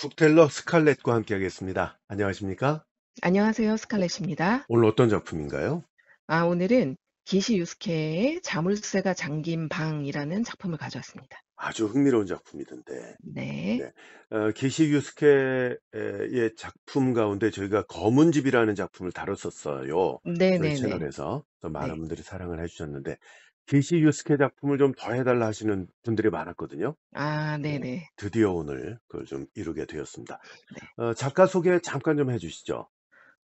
북텔러 스칼렛과 함께 하겠습니다. 안녕하십니까? 안녕하세요. 스칼렛입니다. 오늘 어떤 작품인가요? 아, 오늘은 기시 유스케의 자물쇠가 잠긴 방이라는 작품을 가져왔습니다. 아주 흥미로운 작품이던데. 네. 네. 어, 기시 유스케의 작품 가운데 저희가 검은 집이라는 작품을 다뤘었어요. 네네 저희 채널에서 많은 네. 분들이 사랑을 해주셨는데 게시 유스케 작품을 좀 더 해달라 하시는 분들이 많았거든요. 아 어, 네네. 드디어 오늘 그걸 좀 이루게 되었습니다. 네. 어 작가 소개 잠깐 좀해 주시죠.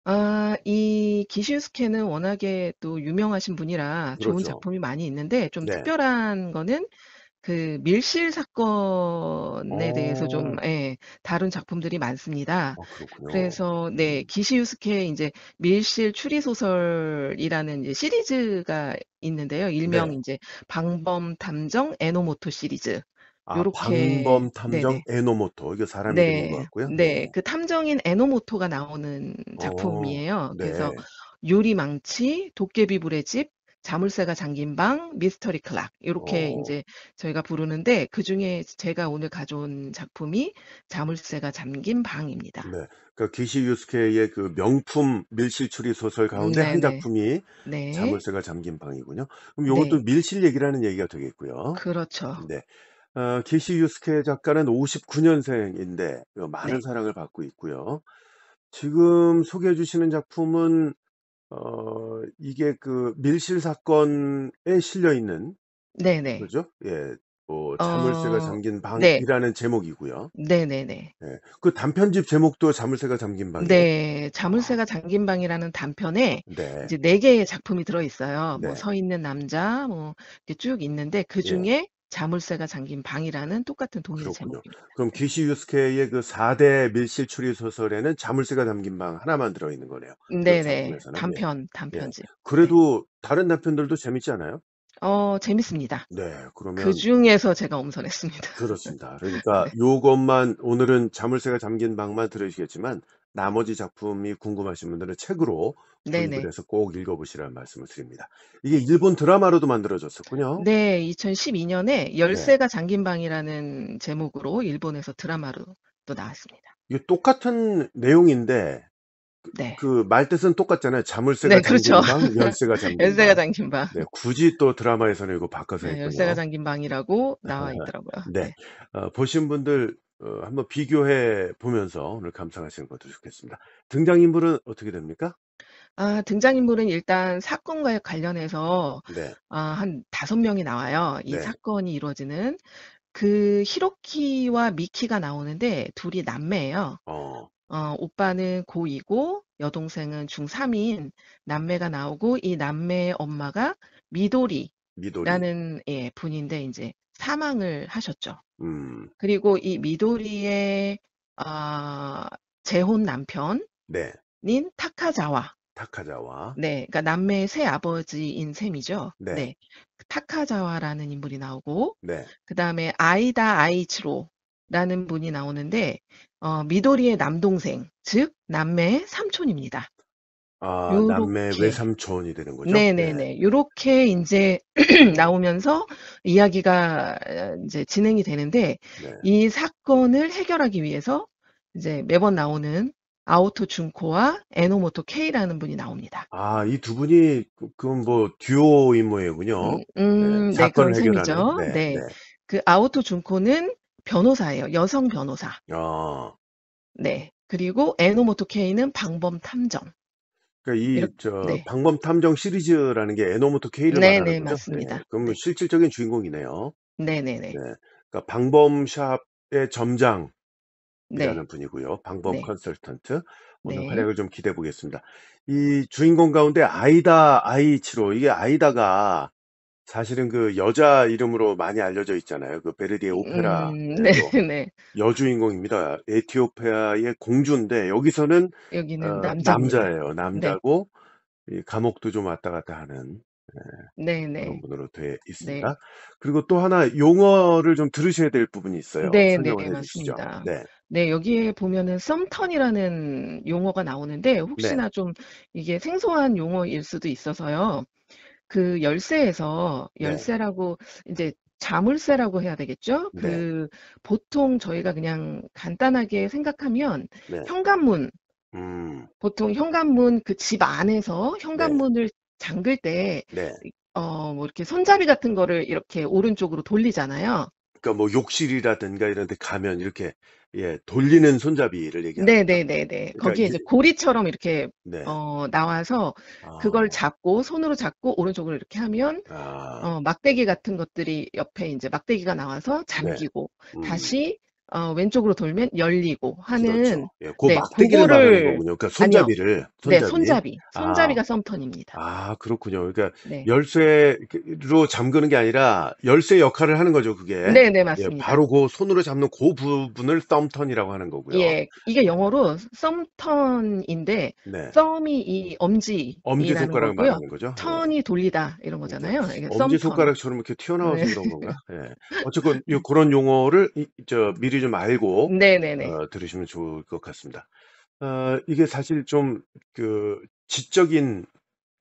아이 기시유스케는 워낙에 또 유명하신 분이라 좋은 그렇죠. 작품이 많이 있는데 좀 네. 특별한 거는 그 밀실 사건에 대해서 좀 어. 예, 다룬 작품들이 많습니다. 아 그렇군요. 그래서 네, 음. 기시유스케의 인제 밀실 추리 소설이라는 이제 시리즈가 있는데요. 일명 네. 인제 방범 탐정 에노모토 시리즈. 아 요렇게 방범 탐정 네네. 에노모토 이게 사람 네. 이름인 것 같고요. 네. 네. 그 탐정인 에노모토가 나오는 어. 작품이에요. 네. 그래서 네. 요리망치, 도깨비불의 집, 자물쇠가 잠긴 방, 미스터리 클락 이렇게 오. 이제 저희가 부르는데 그 중에 제가 오늘 가져온 작품이 자물쇠가 잠긴 방입니다. 네, 그러니까 기시 유스케의 그 명품 밀실추리 소설 가운데 한 네네. 작품이 네, 자물쇠가 잠긴 방이군요. 그럼 네, 이것도 밀실 얘기라는 얘기가 되겠고요. 그렇죠. 네. 어, 기시 유스케 작가는 59년생인데 많은 네, 사랑을 받고 있고요. 지금 소개해 주시는 작품은 어, 이게 그 밀실 사건에 실려 있는 네네. 그죠? 예. 뭐 자물쇠가 어. 잠긴 네. 방이라는 제목이고요. 네네네. 예. 그 단편집 제목도 자물쇠가 잠긴 방이에요? 네. 자물쇠가 아. 잠긴 방이라는 단편에 네. 이제 네 개의 작품이 들어 있어요. 뭐서 네. 있는 남자 뭐 이렇게 쭉 있는데 그중에 예. 자물쇠가 잠긴 방이라는 똑같은 동일 그렇요 제목입니다. 그럼 네. 기시 유스케의 그 4대 밀실 추리 소설에는 자물쇠가 담긴 방 하나만 들어 있는 거네요. 음, 네네. 단편, 예. 단편집. 네. 그래도 다른 단편들도 재밌지 않아요? 어, 재밌습니다. 네. 그러면 중에서 제가 엄선했습니다. 그렇습니다. 그러니까 네. 요것만 오늘은 자물쇠가 잠긴 방만 들으시겠지만 나머지 작품이 궁금하신 분들은 책으로 네네. 분분서꼭 읽어보시라는 말씀을 드립니다. 이게 일본 드라마로도 만들어졌었군요. 네, 2012년에 네. 열쇠가 잠긴 방이라는 제목으로 일본에서 드라마로 또 나왔습니다. 이게 똑같은 내용인데 그, 네. 그 말뜻은 똑같잖아요. 자물쇠가 네, 그렇죠. 잠긴 열쇠가 잠긴 방. 열쇠가 잠긴 방. 네, 굳이 또 드라마에서는 이거 바꿔서 네, 열쇠가 잠긴 방이라고 나와 있더라고요. 네, 네. 어, 보신 분들 어, 한번 비교해 보면서 오늘 감상하시는 것도 좋겠습니다. 등장인물은 어떻게 됩니까? 아 등장인물은 일단 사건과 관련해서 네. 아한5 명이 나와요. 이 네. 사건이 이루어지는 그 히로키와 미키가 나오는데 둘이 남매예요. 어. 어 오빠는 고이고 여동생은 중3 인 남매가 나오고 이 남매의 엄마가 미도리라는 미도리. 예 분인데 이제 사망을 하셨죠. 음. 그리고 이 미도리의 아 재혼 남편 네. 인 타카자와 타카자와. 네, 그러니까 남매의 새 아버지인 셈이죠. 네. 네. 그 타카자와라는 인물이 나오고, 네. 그 다음에 아이다 아이치로라는 분이 나오는데, 어, 미도리의 남동생, 즉, 남매의 삼촌입니다. 아, 요렇게. 남매 외삼촌이 되는 거죠? 네네네. 네, 네. 네. 요렇게 이제 나오면서 이야기가 어, 이제 진행이 되는데, 네. 이 사건을 해결하기 위해서 이제 매번 나오는 아우토 준코와 에노모토 K라는 분이 나옵니다. 아, 이 두 분이 그럼 뭐 듀오인 모예군요 음, 음, 네, 음, 네, 그런 셈죠 네, 네. 네. 그 아우토 준코는 변호사예요. 여성 변호사. 아. 네. 그리고 에노모토 K는 방범 탐정. 그러니까 이 저, 네. 방범 탐정 시리즈라는 게 에노모토 K를 네네, 말하는 네, 거죠? 맞습니다. 네. 그럼 뭐 네. 실질적인 주인공이네요. 네네네. 네, 네. 그러니까 방범샵의 점장 이라는 네. 분이고요. 방범 네. 컨설턴트. 오늘 네. 활약을 좀 기대해 보겠습니다. 이 주인공 가운데 아이다 아이치로 이게 아이다가 사실은 그 여자 이름으로 많이 알려져 있잖아요. 그 베르디의 오페라 음, 네, 네. 여주인공입니다. 에티오피아의 공주인데 여기서는 여기는 어, 남자예요 네. 남자고 이 감옥도 좀 왔다 갔다 하는 예, 네, 네. 그런 분으로 돼 네. 있습니다. 네. 그리고 또 하나 용어를 좀 들으셔야 될 부분이 있어요. 네, 네, 해주시죠. 맞습니다. 네. 네, 여기에 보면은 썸턴이라는 용어가 나오는데 혹시나 네. 좀 이게 생소한 용어일 수도 있어서요. 그 열쇠에서 네. 열쇠라고 이제 자물쇠라고 해야 되겠죠? 그 네. 그 보통 저희가 그냥 간단하게 생각하면 네. 현관문, 음. 보통 현관문 그 집 안에서 현관문을 네. 잠글 때 네. 어, 뭐 이렇게 손잡이 같은 거를 이렇게 오른쪽으로 돌리잖아요. 그러니까 뭐 욕실이라든가 이런 데 가면 이렇게 예, 돌리는 손잡이를 얘기하는 네네네네. 그러니까 거기에 이제 고리처럼 이렇게 네. 어, 나와서 그걸 아. 잡고 손으로 잡고 오른쪽으로 이렇게 하면 아, 어, 막대기 같은 것들이 옆에 이제 막대기가 나와서 네. 잠기고 음, 다시 어, 왼쪽으로 돌면 열리고 하는 그렇죠. 예, 그 네, 막대기를 그거를... 말하는 거군요. 그러니까 손잡이를 네, 손잡이. 손잡이. 아. 손잡이가 썸턴입니다. 아 그렇군요. 그러니까 네. 열쇠로 잠그는 게 아니라 열쇠 역할을 하는 거죠. 그게 네, 네, 예, 맞습니다. 바로 그 손으로 잡는 그 부분을 썸턴이라고 하는 거고요. 예, 이게 영어로 썸턴인데 네, 썸이 이 엄지 엄지 손가락 거 말하는 거죠. 예. 턴이 돌리다 이런 네. 거잖아요. 이게 그러니까 엄지 썸턴. 손가락처럼 이렇게 튀어나와서 네. 그런 건가? 예. 어쨌건 이- 그런 용어를 이- 저 미리 미리 좀 알고 네네네. 어, 들으시면 좋을 것 같습니다. 어, 이게 사실 좀 그 지적인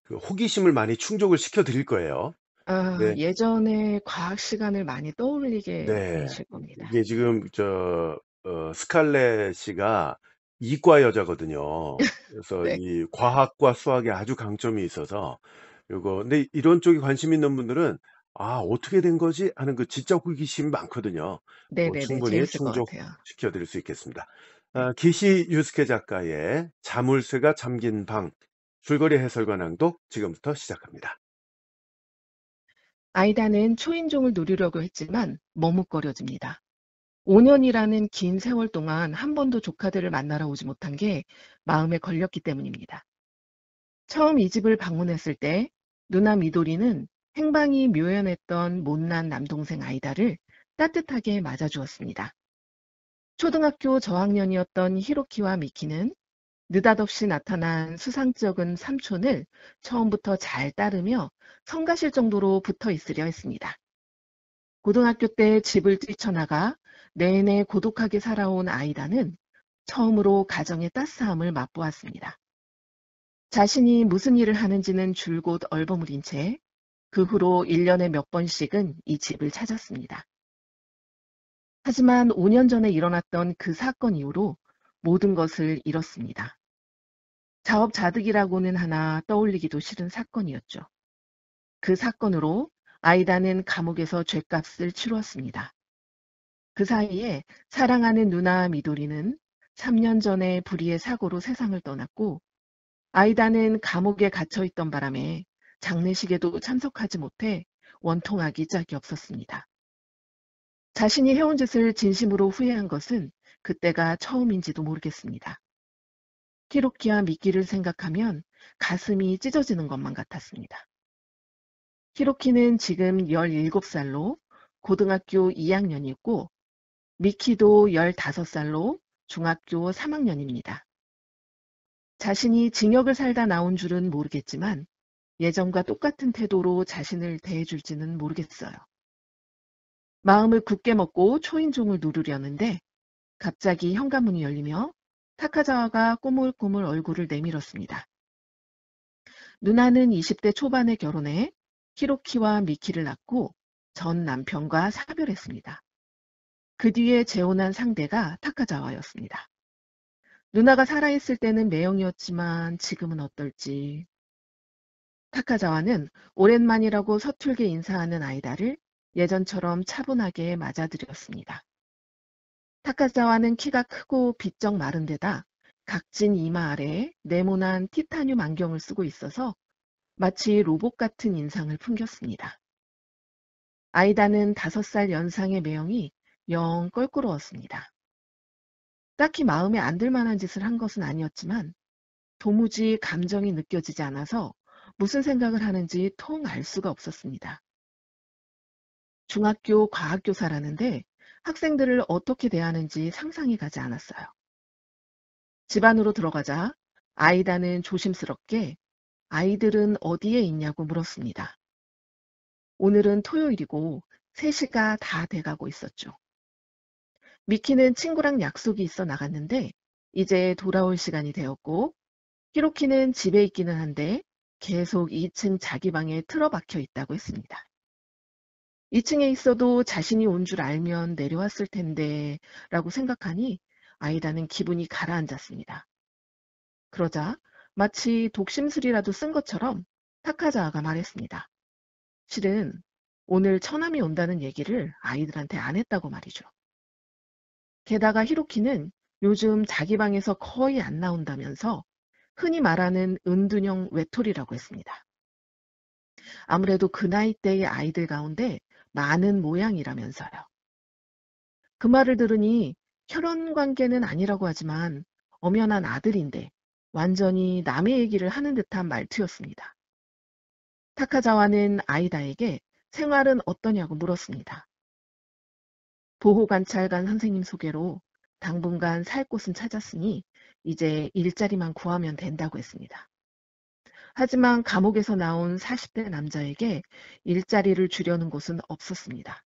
그 호기심을 많이 충족을 시켜 드릴 거예요. 아, 네, 예전에 과학 시간을 많이 떠올리게 네. 되실 겁니다. 이게 지금 저 어, 스칼렛 씨가 이과 여자거든요. 그래서 네. 이 과학과 수학에 아주 강점이 있어서 요거 근데 이런 쪽에 관심 있는 분들은 '아 어떻게 된 거지?' 하는 그 지적 호기심이 많거든요. 어 네네네. 충분히 재 충족시켜 드릴 수 있겠습니다. 아 네. 기시 유스케 작가의 자물쇠가 잠긴 방 줄거리 해설과 낭독 지금부터 시작합니다. 아이다는 초인종을 누리려고 했지만 머뭇거려집니다. 5 년이라는 긴 세월 동안 한 번도 조카들을 만나러 오지 못한 게 마음에 걸렸기 때문입니다. 처음 이 집을 방문했을 때 누나 미도리는 행방이 묘연했던 못난 남동생 아이다를 따뜻하게 맞아주었습니다. 초등학교 저학년이었던 히로키와 미키는 느닷없이 나타난 수상쩍은 삼촌을 처음부터 잘 따르며 성가실 정도로 붙어 있으려 했습니다. 고등학교 때 집을 뛰쳐나가 내내 고독하게 살아온 아이다는 처음으로 가정의 따스함을 맛보았습니다. 자신이 무슨 일을 하는지는 줄곧 얼버무린 채그 후로 1년에 몇 번씩은 이 집을 찾았습니다. 하지만 5년 전에 일어났던 그 사건 이후로 모든 것을 잃었습니다. 자업자득이라고는 하나 떠올리기도 싫은 사건이었죠. 그 사건으로 아이다는 감옥에서 죗값을 치루었습니다. 그 사이에 사랑하는 누나 미도리는 3년 전에 불의의 사고로 세상을 떠났고 아이다는 감옥에 갇혀 있던 바람에 장례식에도 참석하지 못해 원통하기 짝이 없었습니다. 자신이 해온 짓을 진심으로 후회한 것은 그때가 처음인지도 모르겠습니다. 히로키와 미끼를 생각하면 가슴이 찢어지는 것만 같았습니다. 히로키는 지금 17살로 고등학교 2학년이고 미키도 15살로 중학교 3학년입니다. 자신이 징역을 살다 나온 줄은 모르겠지만 예전과 똑같은 태도로 자신을 대해줄지는 모르겠어요. 마음을 굳게 먹고 초인종을 누르려는데 갑자기 현관문이 열리며 타카자와가 꼬물꼬물 얼굴을 내밀었습니다. 누나는 20대 초반에 결혼해 히로키와 미키를 낳고 전 남편과 사별했습니다. 그 뒤에 재혼한 상대가 타카자와였습니다. 누나가 살아있을 때는 매형이었지만 지금은 어떨지 타카자와는 오랜만이라고 서툴게 인사하는 아이다를 예전처럼 차분하게 맞아들였습니다. 타카자와는 키가 크고 비쩍 마른 데다 각진 이마 아래에 네모난 티타늄 안경을 쓰고 있어서 마치 로봇 같은 인상을 풍겼습니다. 아이다는 다섯 살 연상의 매형이 영 껄끄러웠습니다. 딱히 마음에 안 들만한 짓을 한 것은 아니었지만 도무지 감정이 느껴지지 않아서 무슨 생각을 하는지 통 알 수가 없었습니다. 중학교 과학교사라는데 학생들을 어떻게 대하는지 상상이 가지 않았어요. 집 안으로 들어가자 아이다는 조심스럽게 아이들은 어디에 있냐고 물었습니다. 오늘은 토요일이고 3시가 다 돼가고 있었죠. 미키는 친구랑 약속이 있어 나갔는데 이제 돌아올 시간이 되었고 히로키는 집에 있기는 한데 계속 2층 자기 방에 틀어박혀 있다고 했습니다. 2층에 있어도 자신이 온 줄 알면 내려왔을 텐데 라고 생각하니 아이다는 기분이 가라앉았습니다. 그러자 마치 독심술이라도 쓴 것처럼 타카자아가 말했습니다. 실은 오늘 처남이 온다는 얘기를 아이들한테 안 했다고 말이죠. 게다가 히로키는 요즘 자기 방에서 거의 안 나온다면서 흔히 말하는 은둔형 외톨이라고 했습니다. 아무래도 그 나이 대의 아이들 가운데 많은 모양이라면서요. 그 말을 들으니 혈연 관계는 아니라고 하지만 엄연한 아들인데 완전히 남의 얘기를 하는 듯한 말투였습니다. 타카자와는 아이다에게 생활은 어떠냐고 물었습니다. 보호관찰관 선생님 소개로 당분간 살 곳은 찾았으니 이제 일자리만 구하면 된다고 했습니다. 하지만 감옥에서 나온 40대 남자에게 일자리를 주려는 곳은 없었습니다.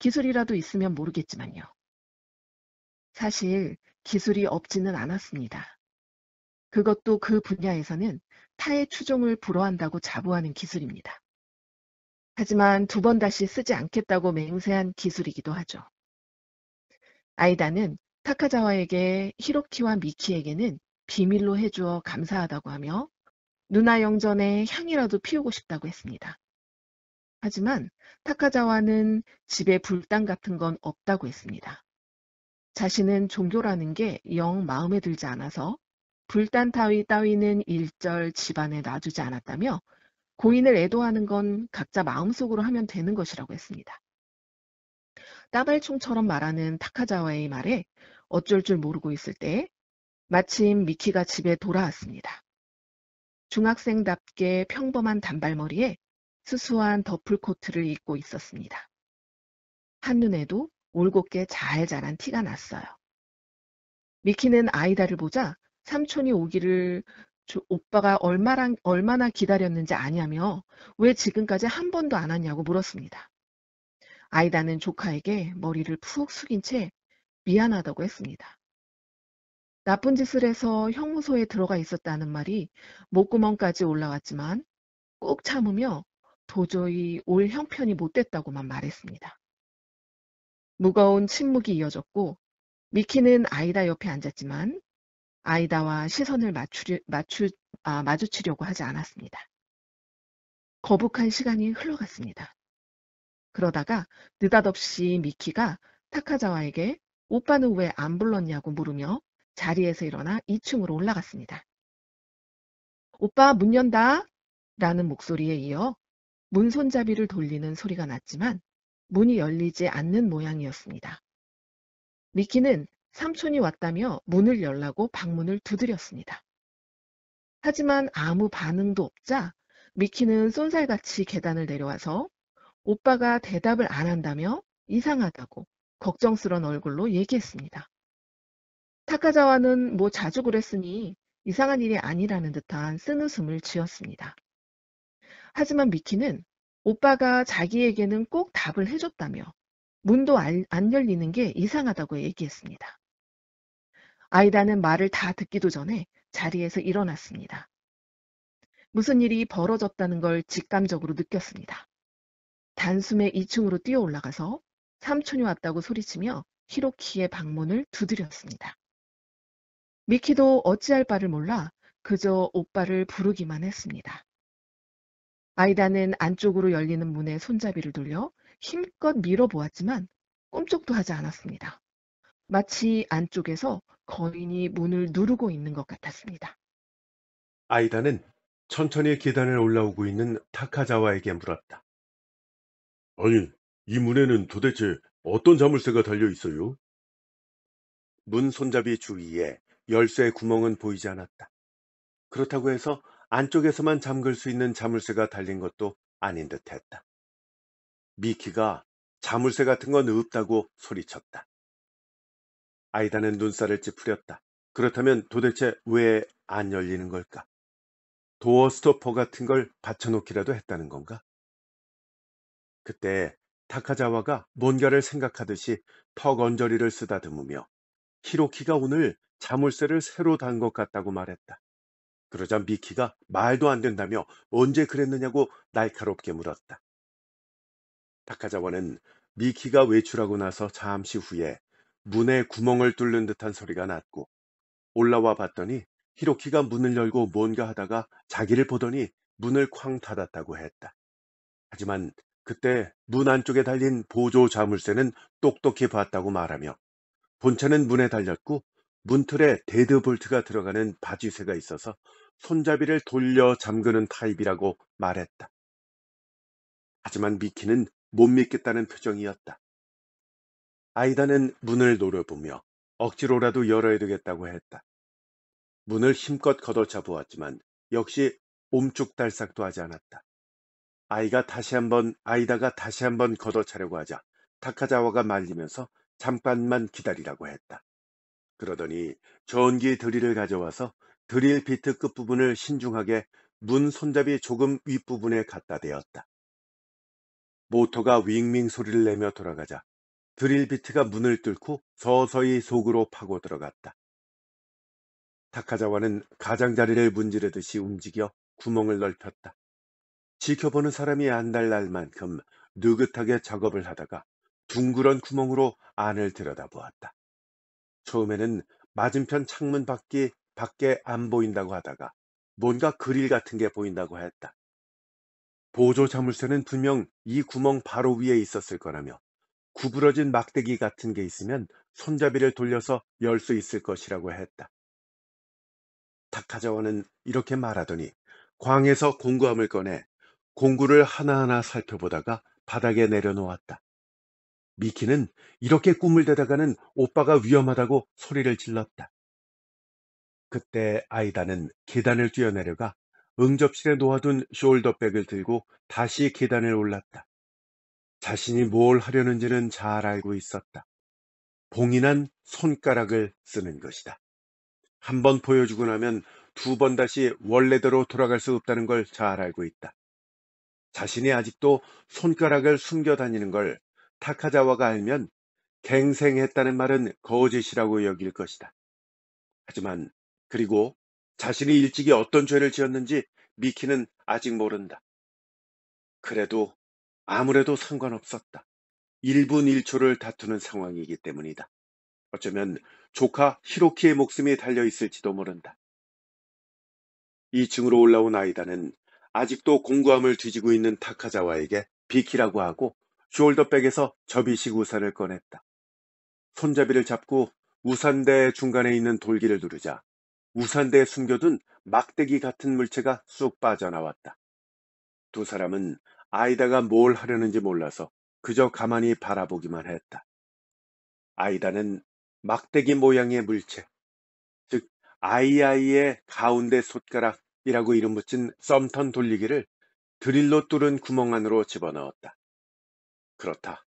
기술이라도 있으면 모르겠지만요. 사실 기술이 없지는 않았습니다. 그것도 그 분야에서는 타의 추종을 불허한다고 자부하는 기술입니다. 하지만 두 번 다시 쓰지 않겠다고 맹세한 기술이기도 하죠. 아이다는 타카자와에게 히로키와 미키에게는 비밀로 해주어 감사하다고 하며 누나 영전에 향이라도 피우고 싶다고 했습니다. 하지만 타카자와는 집에 불당 같은 건 없다고 했습니다. 자신은 종교라는 게 영 마음에 들지 않아서 불단 타위 따위는 일절 집안에 놔주지 않았다며 고인을 애도하는 건 각자 마음속으로 하면 되는 것이라고 했습니다. 따발총처럼 말하는 타카자와의 말에 어쩔 줄 모르고 있을 때 마침 미키가 집에 돌아왔습니다. 중학생답게 평범한 단발머리에 수수한 더풀코트를 입고 있었습니다. 한눈에도 올곧게 잘 자란 티가 났어요. 미키는 아이다를 보자 삼촌이 오기를 오빠가 얼마랑, 얼마나 기다렸는지 아냐며 왜 지금까지 한 번도 안 왔냐고 물었습니다. 아이다는 조카에게 머리를 푹 숙인 채 미안하다고 했습니다. 나쁜 짓을 해서 형무소에 들어가 있었다는 말이 목구멍까지 올라왔지만 꾹 참으며 도저히 올 형편이 못 됐다고만 말했습니다. 무거운 침묵이 이어졌고 미키는 아이다 옆에 앉았지만 아이다와 시선을 맞추려, 맞추, 아, 마주치려고 하지 않았습니다. 거북한 시간이 흘러갔습니다. 그러다가 느닷없이 미키가 타카자와에게 오빠는 왜 안 불렀냐고 물으며 자리에서 일어나 2층으로 올라갔습니다. 오빠 문 연다 라는 목소리에 이어 문 손잡이를 돌리는 소리가 났지만 문이 열리지 않는 모양이었습니다. 미키는 삼촌이 왔다며 문을 열라고 방문을 두드렸습니다. 하지만 아무 반응도 없자 미키는 쏜살같이 계단을 내려와서 오빠가 대답을 안 한다며 이상하다고 걱정스런 얼굴로 얘기했습니다. 타카자와는 뭐 자주 그랬으니 이상한 일이 아니라는 듯한 쓴웃음을 지었습니다. 하지만 미키는 오빠가 자기에게는 꼭 답을 해줬다며 문도 안, 안 열리는 게 이상하다고 얘기했습니다. 아이다는 말을 다 듣기도 전에 자리에서 일어났습니다. 무슨 일이 벌어졌다는 걸 직감적으로 느꼈습니다. 단숨에 2층으로 뛰어 올라가서 삼촌이 왔다고 소리치며 히로키의 방문을 두드렸습니다. 미키도 어찌할 바를 몰라 그저 오빠를 부르기만 했습니다. 아이다는 안쪽으로 열리는 문에 손잡이를 돌려 힘껏 밀어보았지만 꿈쩍도 하지 않았습니다. 마치 안쪽에서 거인이 문을 누르고 있는 것 같았습니다. 아이다는 천천히 계단을 올라오고 있는 타카자와에게 물었다. 아니, 이 문에는 도대체 어떤 자물쇠가 달려 있어요? 문 손잡이 주위에 열쇠 구멍은 보이지 않았다. 그렇다고 해서 안쪽에서만 잠글 수 있는 자물쇠가 달린 것도 아닌 듯 했다. 미키가 자물쇠 같은 건 없다고 소리쳤다. 아이다는 눈살을 찌푸렸다. 그렇다면 도대체 왜 안 열리는 걸까? 도어 스토퍼 같은 걸 받쳐놓기라도 했다는 건가? 그때 다카자와가 뭔가를 생각하듯이 턱 언저리를 쓰다듬으며 히로키가 오늘 자물쇠를 새로 단 것 같다고 말했다. 그러자 미키가 말도 안 된다며 언제 그랬느냐고 날카롭게 물었다. 다카자와는 미키가 외출하고 나서 잠시 후에 문에 구멍을 뚫는 듯한 소리가 났고 올라와 봤더니 히로키가 문을 열고 뭔가 하다가 자기를 보더니 문을 쾅 닫았다고 했다. 하지만 그때 문 안쪽에 달린 보조 자물쇠는 똑똑히 봤다고 말하며 본차는 문에 달렸고 문틀에 데드볼트가 들어가는 바지쇠가 있어서 손잡이를 돌려 잠그는 타입이라고 말했다. 하지만 미키는 못 믿겠다는 표정이었다. 아이다는 문을 노려보며 억지로라도 열어야 되겠다고 했다. 문을 힘껏 걷어차 보았지만 역시 옴쭉달싹도 하지 않았다. 아이가 다시 한번 아이다가 다시 한번 걷어차려고 하자 타카자와가 말리면서 잠깐만 기다리라고 했다. 그러더니 전기 드릴을 가져와서 드릴 비트 끝부분을 신중하게 문 손잡이 조금 윗부분에 갖다 대었다. 모터가 윙윙 소리를 내며 돌아가자 드릴 비트가 문을 뚫고 서서히 속으로 파고 들어갔다. 타카자와는 가장자리를 문지르듯이 움직여 구멍을 넓혔다. 지켜보는 사람이 안달날 만큼 느긋하게 작업을 하다가 둥그런 구멍으로 안을 들여다보았다. 처음에는 맞은편 창문 밖이 밖에 안 보인다고 하다가 뭔가 그릴 같은 게 보인다고 했다. 보조 자물쇠는 분명 이 구멍 바로 위에 있었을 거라며 구부러진 막대기 같은 게 있으면 손잡이를 돌려서 열 수 있을 것이라고 했다. 타카자와는 이렇게 말하더니 광에서 공구함을 꺼내 공구를 하나하나 살펴보다가 바닥에 내려놓았다. 미키는 이렇게 꿈을 대다가는 오빠가 위험하다고 소리를 질렀다. 그때 아이다는 계단을 뛰어내려가 응접실에 놓아둔 숄더백을 들고 다시 계단을 올랐다. 자신이 뭘 하려는지는 잘 알고 있었다. 봉인한 손가락을 쓰는 것이다. 한 번 보여주고 나면 두 번 다시 원래대로 돌아갈 수 없다는 걸 잘 알고 있다. 자신이 아직도 손가락을 숨겨 다니는 걸 타카자와가 알면 갱생했다는 말은 거짓이라고 여길 것이다. 하지만 그리고 자신이 일찍이 어떤 죄를 지었는지 미키는 아직 모른다. 그래도 아무래도 상관없었다. 1분 1초를 다투는 상황이기 때문이다. 어쩌면 조카 히로키의 목숨이 달려있을지도 모른다. 2층으로 올라온 아이다는 아직도 공구함을 뒤지고 있는 타카자와에게 비키라고 하고 숄더백에서 접이식 우산을 꺼냈다. 손잡이를 잡고 우산대 중간에 있는 돌기를 누르자 우산대에 숨겨둔 막대기 같은 물체가 쑥 빠져나왔다. 두 사람은 아이다가 뭘 하려는지 몰라서 그저 가만히 바라보기만 했다. 아이다는 막대기 모양의 물체, 즉 아이아이의 가운데 손가락 이라고 이름 붙인 썸턴 돌리기를 드릴로 뚫은 구멍 안으로 집어넣었다. 그렇다.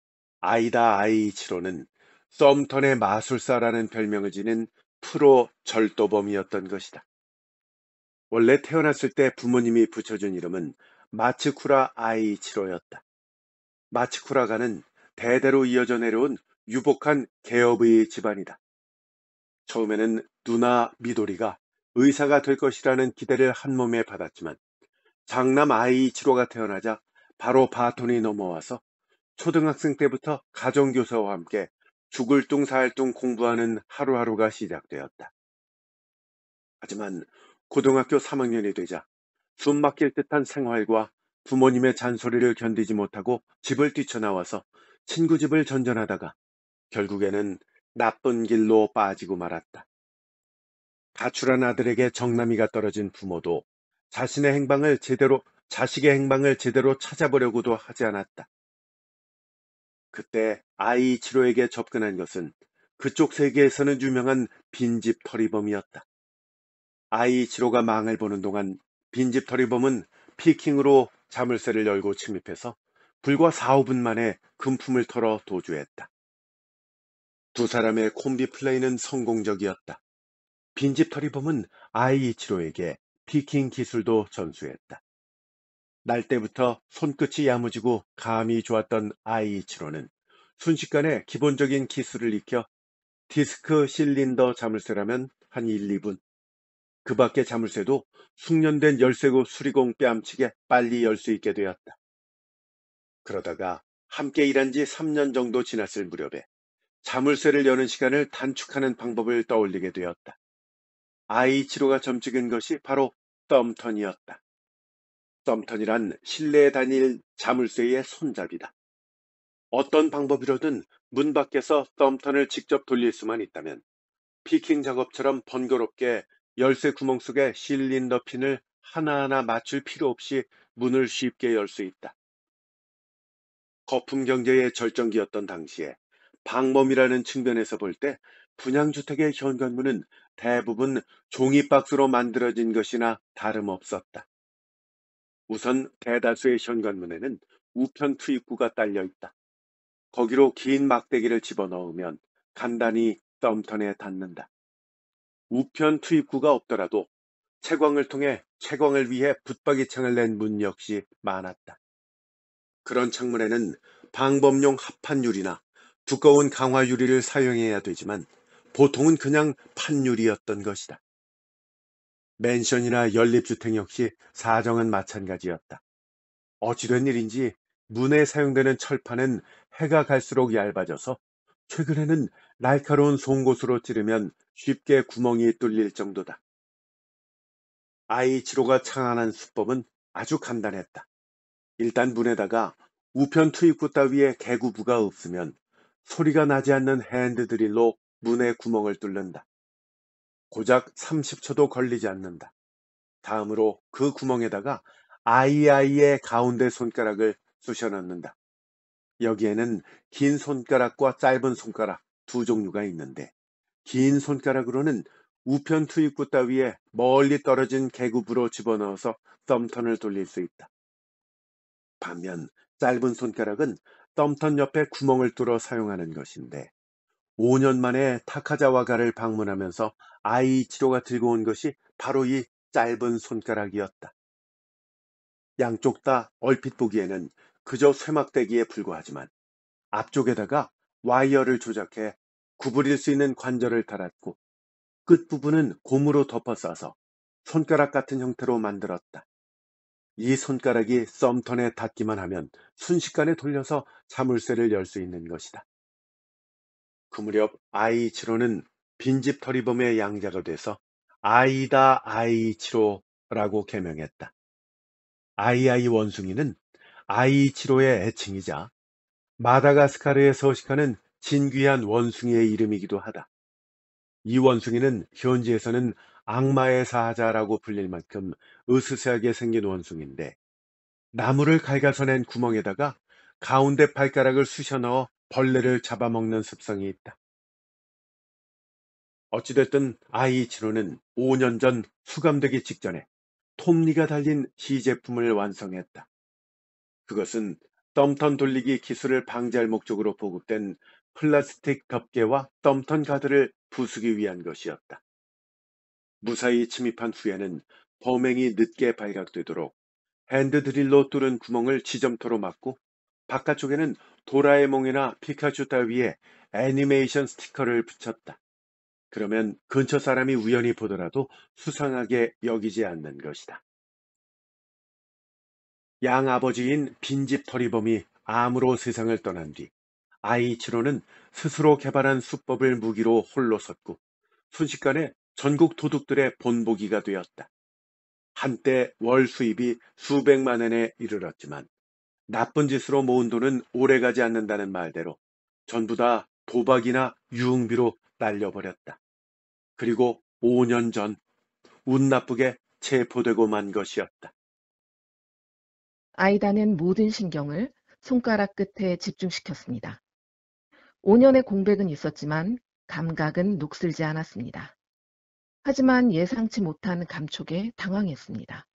아이다 아이치로는 썸턴의 마술사라는 별명을 지닌 프로 절도범이었던 것이다. 원래 태어났을 때 부모님이 붙여준 이름은 마츠쿠라 아이치로였다. 마츠쿠라가는 대대로 이어져 내려온 유복한 개업의 집안이다. 처음에는 누나 미도리가 의사가 될 것이라는 기대를 한몸에 받았지만 장남 아이이치로가 태어나자 바로 바톤이 넘어와서 초등학생 때부터 가정교사와 함께 죽을 뚱살뚱 공부하는 하루하루가 시작되었다. 하지만 고등학교 3학년이 되자 숨 막힐 듯한 생활과 부모님의 잔소리를 견디지 못하고 집을 뛰쳐나와서 친구 집을 전전하다가 결국에는 나쁜 길로 빠지고 말았다. 가출한 아들에게 정남이가 떨어진 부모도 자신의 행방을 제대로 자식의 행방을 제대로 찾아보려고도 하지 않았다. 그때 아이치로에게 접근한 것은 그쪽 세계에서는 유명한 빈집 털이범이었다. 아이치로가 망을 보는 동안 빈집 털이범은 피킹으로 자물쇠를 열고 침입해서 불과 4, 5분 만에 금품을 털어 도주했다. 두 사람의 콤비 플레이는 성공적이었다. 빈집 터리범은 아이이치로에게 피킹 기술도 전수했다. 날 때부터 손끝이 야무지고 감이 좋았던 아이이치로는 순식간에 기본적인 기술을 익혀 디스크 실린더 자물쇠라면 한 1, 2분. 그밖에 자물쇠도 숙련된 열쇠고 수리공 뺨치게 빨리 열 수 있게 되었다. 그러다가 함께 일한 지 3년 정도 지났을 무렵에 자물쇠를 여는 시간을 단축하는 방법을 떠올리게 되었다. 아이치로가 점찍은 것이 바로 썸턴이었다. 썸턴이란 실내에 다닐 자물쇠의 손잡이다. 어떤 방법이로든문 밖에서 썸턴을 직접 돌릴 수만 있다면 피킹 작업처럼 번거롭게 열쇠 구멍 속에 실린더 핀을 하나하나 맞출 필요 없이 문을 쉽게 열 수 있다. 거품 경제의 절정기였던 당시에 방범이라는 측면에서 볼 때 분양주택의 현관문은 대부분 종이박스로 만들어진 것이나 다름없었다. 우선 대다수의 현관문에는 우편 투입구가 딸려 있다. 거기로 긴 막대기를 집어넣으면 간단히 덤턴에 닿는다. 우편 투입구가 없더라도 채광을 통해 채광을 위해 붙박이창을 낸 문 역시 많았다. 그런 창문에는 방범용 합판 유리나 두꺼운 강화 유리를 사용해야 되지만 보통은 그냥 판율이었던 것이다. 맨션이나 연립주택 역시 사정은 마찬가지였다. 어찌된 일인지 문에 사용되는 철판은 해가 갈수록 얇아져서 최근에는 날카로운 송곳으로 찌르면 쉽게 구멍이 뚫릴 정도다. 아이치로가 창안한 수법은 아주 간단했다. 일단 문에다가 우편 투입구 따위에 개구부가 없으면 소리가 나지 않는 핸드드릴로 문의 구멍을 뚫는다. 고작 30초도 걸리지 않는다. 다음으로 그 구멍에다가 아이아이의 가운데 손가락을 쑤셔 넣는다. 여기에는 긴 손가락과 짧은 손가락 두 종류가 있는데 긴 손가락으로는 우편 투입구 따위에 멀리 떨어진 개구부로 집어넣어서 썸턴을 돌릴 수 있다. 반면 짧은 손가락은 덤턴 옆에 구멍을 뚫어 사용하는 것인데 5년 만에 타카자와가를 방문하면서 아이치로가 들고 온 것이 바로 이 짧은 손가락이었다. 양쪽 다 얼핏 보기에는 그저 쇠막대기에 불과하지만 앞쪽에다가 와이어를 조작해 구부릴 수 있는 관절을 달았고 끝부분은 곰으로 덮어싸서 손가락 같은 형태로 만들었다. 이 손가락이 썸턴에 닿기만 하면 순식간에 돌려서 자물쇠를 열 수 있는 것이다. 그 무렵 아이치로는 빈집 터리범의 양자가 돼서 아이다 아이치로라고 개명했다. 아이아이 원숭이는 아이치로의 애칭이자 마다가스카르에 서식하는 진귀한 원숭이의 이름이기도 하다. 이 원숭이는 현지에서는 악마의 사자라고 불릴 만큼 으스스하게 생긴 원숭인데 나무를 갈가서낸 구멍에다가 가운데 발가락을 쑤셔 넣어 벌레를 잡아먹는 습성이 있다. 어찌됐든 아이진호는 5년 전 수감되기 직전에 톱니가 달린 시제품을 완성했다. 그것은 덤턴 돌리기 기술을 방지할 목적으로 보급된 플라스틱 덮개와 덤턴 가드를 부수기 위한 것이었다. 무사히 침입한 후에는 범행이 늦게 발각되도록 핸드드릴로 뚫은 구멍을 지점토로 막고 바깥쪽에는 도라에몽이나 피카츄 따위에 애니메이션 스티커를 붙였다. 그러면 근처 사람이 우연히 보더라도 수상하게 여기지 않는 것이다. 양 아버지인 빈집 터리범이 암으로 세상을 떠난 뒤 아이치로는 스스로 개발한 수법을 무기로 홀로 섰고 순식간에 전국 도둑들의 본보기가 되었다. 한때 월 수입이 수백만 엔에 이르렀지만 나쁜 짓으로 모은 돈은 오래가지 않는다는 말대로 전부 다 도박이나 유흥비로 날려버렸다. 그리고 5년 전, 운 나쁘게 체포되고 만 것이었다. 아이다는 모든 신경을 손가락 끝에 집중시켰습니다. 5년의 공백은 있었지만 감각은 녹슬지 않았습니다. 하지만 예상치 못한 감촉에 당황했습니다.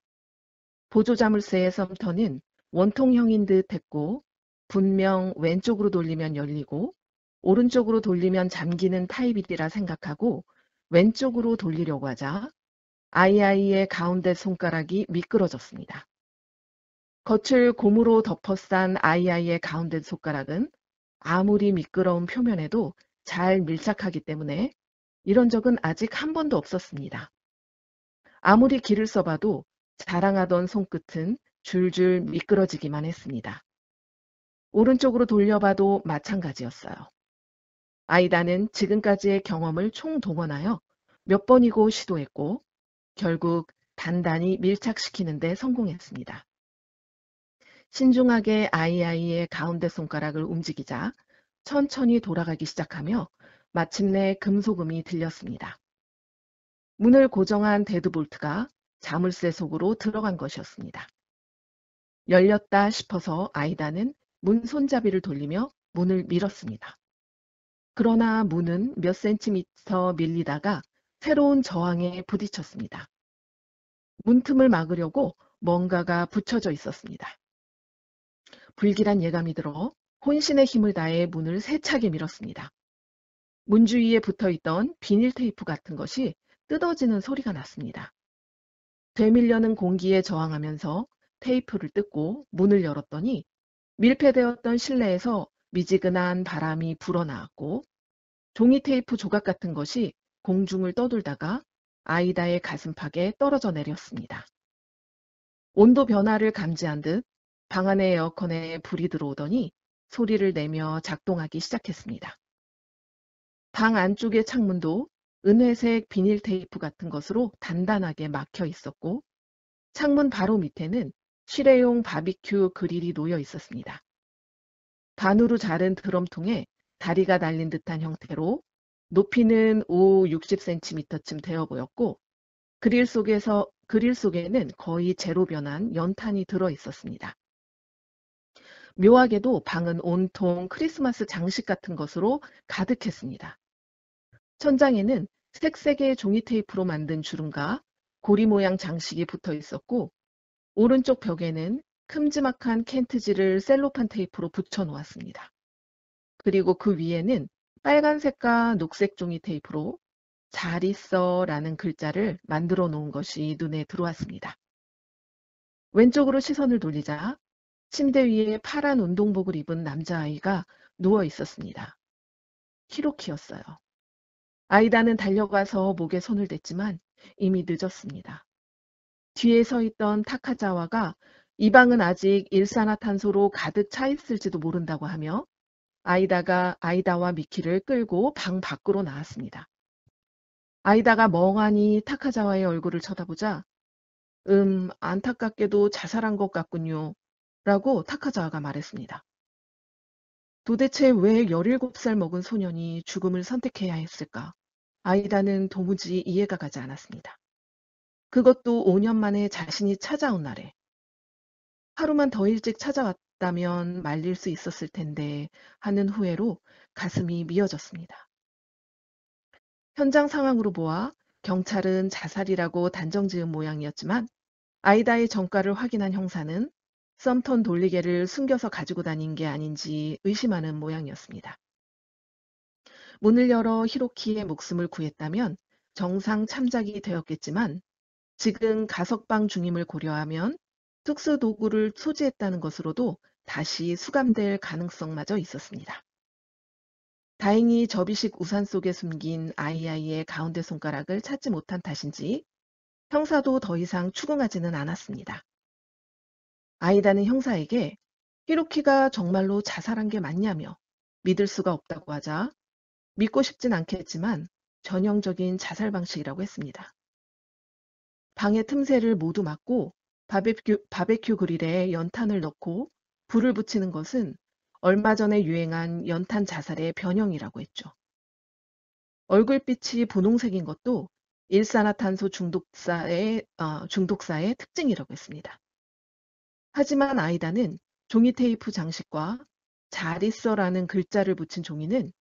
보조자물쇠의 썸터는 원통형인 듯 했고 분명 왼쪽으로 돌리면 열리고 오른쪽으로 돌리면 잠기는 타입이라 생각하고 왼쪽으로 돌리려고 하자 아이아이의 가운데 손가락이 미끄러졌습니다. 겉을 고무로 덮어싼 아이아이의 가운데 손가락은 아무리 미끄러운 표면에도 잘 밀착하기 때문에 이런 적은 아직 한 번도 없었습니다. 아무리 길을 써봐도 자랑하던 손끝은 줄줄 미끄러지기만 했습니다. 오른쪽으로 돌려봐도 마찬가지였어요. 아이다는 지금까지의 경험을 총동원하여 몇 번이고 시도했고 결국 단단히 밀착시키는 데 성공했습니다. 신중하게 아이아이의 가운데 손가락을 움직이자 천천히 돌아가기 시작하며 마침내 금속음이 들렸습니다. 문을 고정한 데드볼트가 자물쇠 속으로 들어간 것이었습니다. 열렸다 싶어서 아이다는 문 손잡이를 돌리며 문을 밀었습니다. 그러나 문은 몇 센티미터 밀리다가 새로운 저항에 부딪혔습니다. 문틈을 막으려고 뭔가가 붙여져 있었습니다. 불길한 예감이 들어 혼신의 힘을 다해 문을 세차게 밀었습니다. 문 주위에 붙어있던 비닐테이프 같은 것이 뜯어지는 소리가 났습니다. 되밀려는 공기에 저항하면서 테이프를 뜯고 문을 열었더니 밀폐되었던 실내에서 미지근한 바람이 불어나왔고 종이 테이프 조각 같은 것이 공중을 떠돌다가 아이다의 가슴팍에 떨어져 내렸습니다. 온도 변화를 감지한 듯 방 안의 에어컨에 불이 들어오더니 소리를 내며 작동하기 시작했습니다. 방 안쪽의 창문도 은회색 비닐 테이프 같은 것으로 단단하게 막혀 있었고 창문 바로 밑에는 실외용 바비큐 그릴이 놓여 있었습니다. 반으로 자른 드럼통에 다리가 날린 듯한 형태로 높이는 5, 60cm쯤 되어 보였고 그릴 속에서 그릴 속에는 거의 제로 변한 연탄이 들어 있었습니다. 묘하게도 방은 온통 크리스마스 장식 같은 것으로 가득했습니다. 천장에는 색색의 종이 테이프로 만든 주름과 고리 모양 장식이 붙어 있었고 오른쪽 벽에는 큼지막한 켄트지를 셀로판 테이프로 붙여 놓았습니다. 그리고 그 위에는 빨간색과 녹색 종이 테이프로 잘 있어 라는 글자를 만들어 놓은 것이 눈에 들어왔습니다. 왼쪽으로 시선을 돌리자 침대 위에 파란 운동복을 입은 남자아이가 누워 있었습니다. 히로키였어요. 아이다는 달려가서 목에 손을 댔지만 이미 늦었습니다. 뒤에 서 있던 타카자와가 이 방은 아직 일산화탄소로 가득 차 있을지도 모른다고 하며 아이다가 아이다와 미키를 끌고 방 밖으로 나왔습니다. 아이다가 멍하니 타카자와의 얼굴을 쳐다보자 음, 안타깝게도 자살한 것 같군요. 라고 타카자와가 말했습니다. 도대체 왜 17살 먹은 소년이 죽음을 선택해야 했을까? 아이다는 도무지 이해가 가지 않았습니다. 그것도 5년 만에 자신이 찾아온 날에. 하루만 더 일찍 찾아왔다면 말릴 수 있었을 텐데 하는 후회로 가슴이 미어졌습니다. 현장 상황으로 보아 경찰은 자살이라고 단정 지은 모양이었지만 아이다의 정가를 확인한 형사는 썸톤 돌리개를 숨겨서 가지고 다닌 게 아닌지 의심하는 모양이었습니다. 문을 열어 히로키의 목숨을 구했다면 정상 참작이 되었겠지만 지금 가석방 중임을 고려하면 특수 도구를 소지했다는 것으로도 다시 수감될 가능성마저 있었습니다. 다행히 접이식 우산 속에 숨긴 아이아이의 가운데 손가락을 찾지 못한 탓인지 형사도 더 이상 추궁하지는 않았습니다. 아이다는 형사에게 히로키가 정말로 자살한 게 맞냐며 믿을 수가 없다고 하자 믿고 싶진 않겠지만 전형적인 자살 방식이라고 했습니다. 방의 틈새를 모두 막고 바베큐, 바베큐 그릴에 연탄을 넣고 불을 붙이는 것은 얼마 전에 유행한 연탄 자살의 변형이라고 했죠. 얼굴빛이 분홍색인 것도 일산화탄소 중독사의, 어, 중독사의 특징이라고 했습니다. 하지만 아이다는 종이 테이프 장식과 잘 있어라는 글자를 붙인 종이는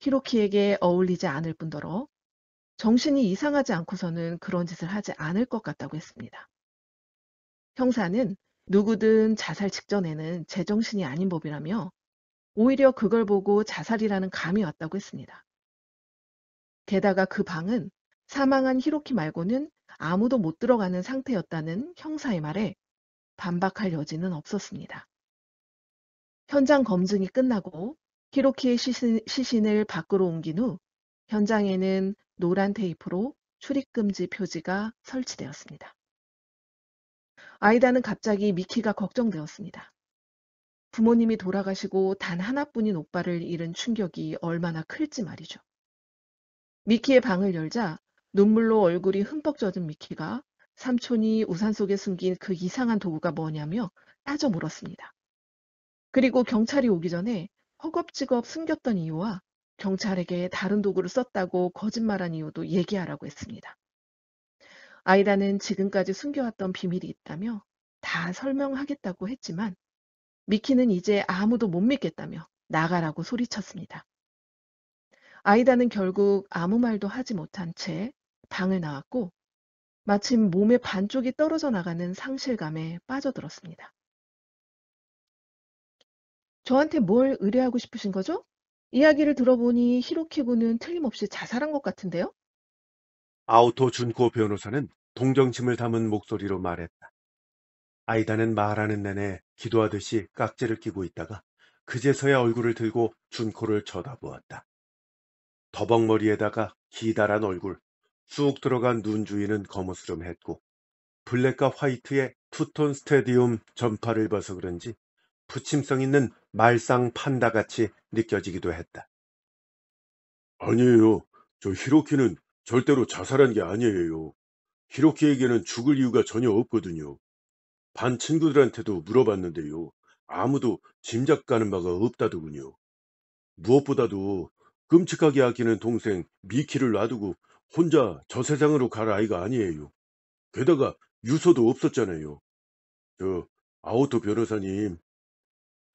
히로키에게 어울리지 않을 뿐더러 정신이 이상하지 않고서는 그런 짓을 하지 않을 것 같다고 했습니다. 형사는 누구든 자살 직전에는 제정신이 아닌 법이라며 오히려 그걸 보고 자살이라는 감이 왔다고 했습니다. 게다가 그 방은 사망한 히로키 말고는 아무도 못 들어가는 상태였다는 형사의 말에 반박할 여지는 없었습니다. 현장 검증이 끝나고 히로키의 시신, 시신을 밖으로 옮긴 후 현장에는 노란 테이프로 출입금지 표지가 설치되었습니다. 아이다는 갑자기 미키가 걱정되었습니다. 부모님이 돌아가시고 단 하나뿐인 오빠를 잃은 충격이 얼마나 클지 말이죠. 미키의 방을 열자 눈물로 얼굴이 흠뻑 젖은 미키가 삼촌이 우산 속에 숨긴 그 이상한 도구가 뭐냐며 따져 물었습니다. 그리고 경찰이 오기 전에 허겁지겁 숨겼던 이유와 경찰에게 다른 도구를 썼다고 거짓말한 이유도 얘기하라고 했습니다. 아이다는 지금까지 숨겨왔던 비밀이 있다며 다 설명하겠다고 했지만 미키는 이제 아무도 못 믿겠다며 나가라고 소리쳤습니다. 아이다는 결국 아무 말도 하지 못한 채 방을 나왔고 마침 몸의 반쪽이 떨어져 나가는 상실감에 빠져들었습니다. 저한테 뭘 의뢰하고 싶으신 거죠? 이야기를 들어보니 히로키군은 틀림없이 자살한 것 같은데요? 아우토 준코 변호사는 동정심을 담은 목소리로 말했다. 아이다는 말하는 내내 기도하듯이 깍지를 끼고 있다가 그제서야 얼굴을 들고 준코를 쳐다보았다. 더벅머리에다가 기다란 얼굴, 쑥 들어간 눈 주위는 거무스름했고 블랙과 화이트의 투톤 스테디움 전파를 봐서 그런지 부침성 있는 말상 판다같이 느껴지기도 했다. 아니에요. 저 히로키는 절대로 자살한 게 아니에요. 히로키에게는 죽을 이유가 전혀 없거든요. 반 친구들한테도 물어봤는데요. 아무도 짐작 가는 바가 없다더군요. 무엇보다도 끔찍하게 아끼는 동생 미키를 놔두고 혼자 저 세상으로 갈 아이가 아니에요. 게다가 유서도 없었잖아요. 저 아우토 변호사님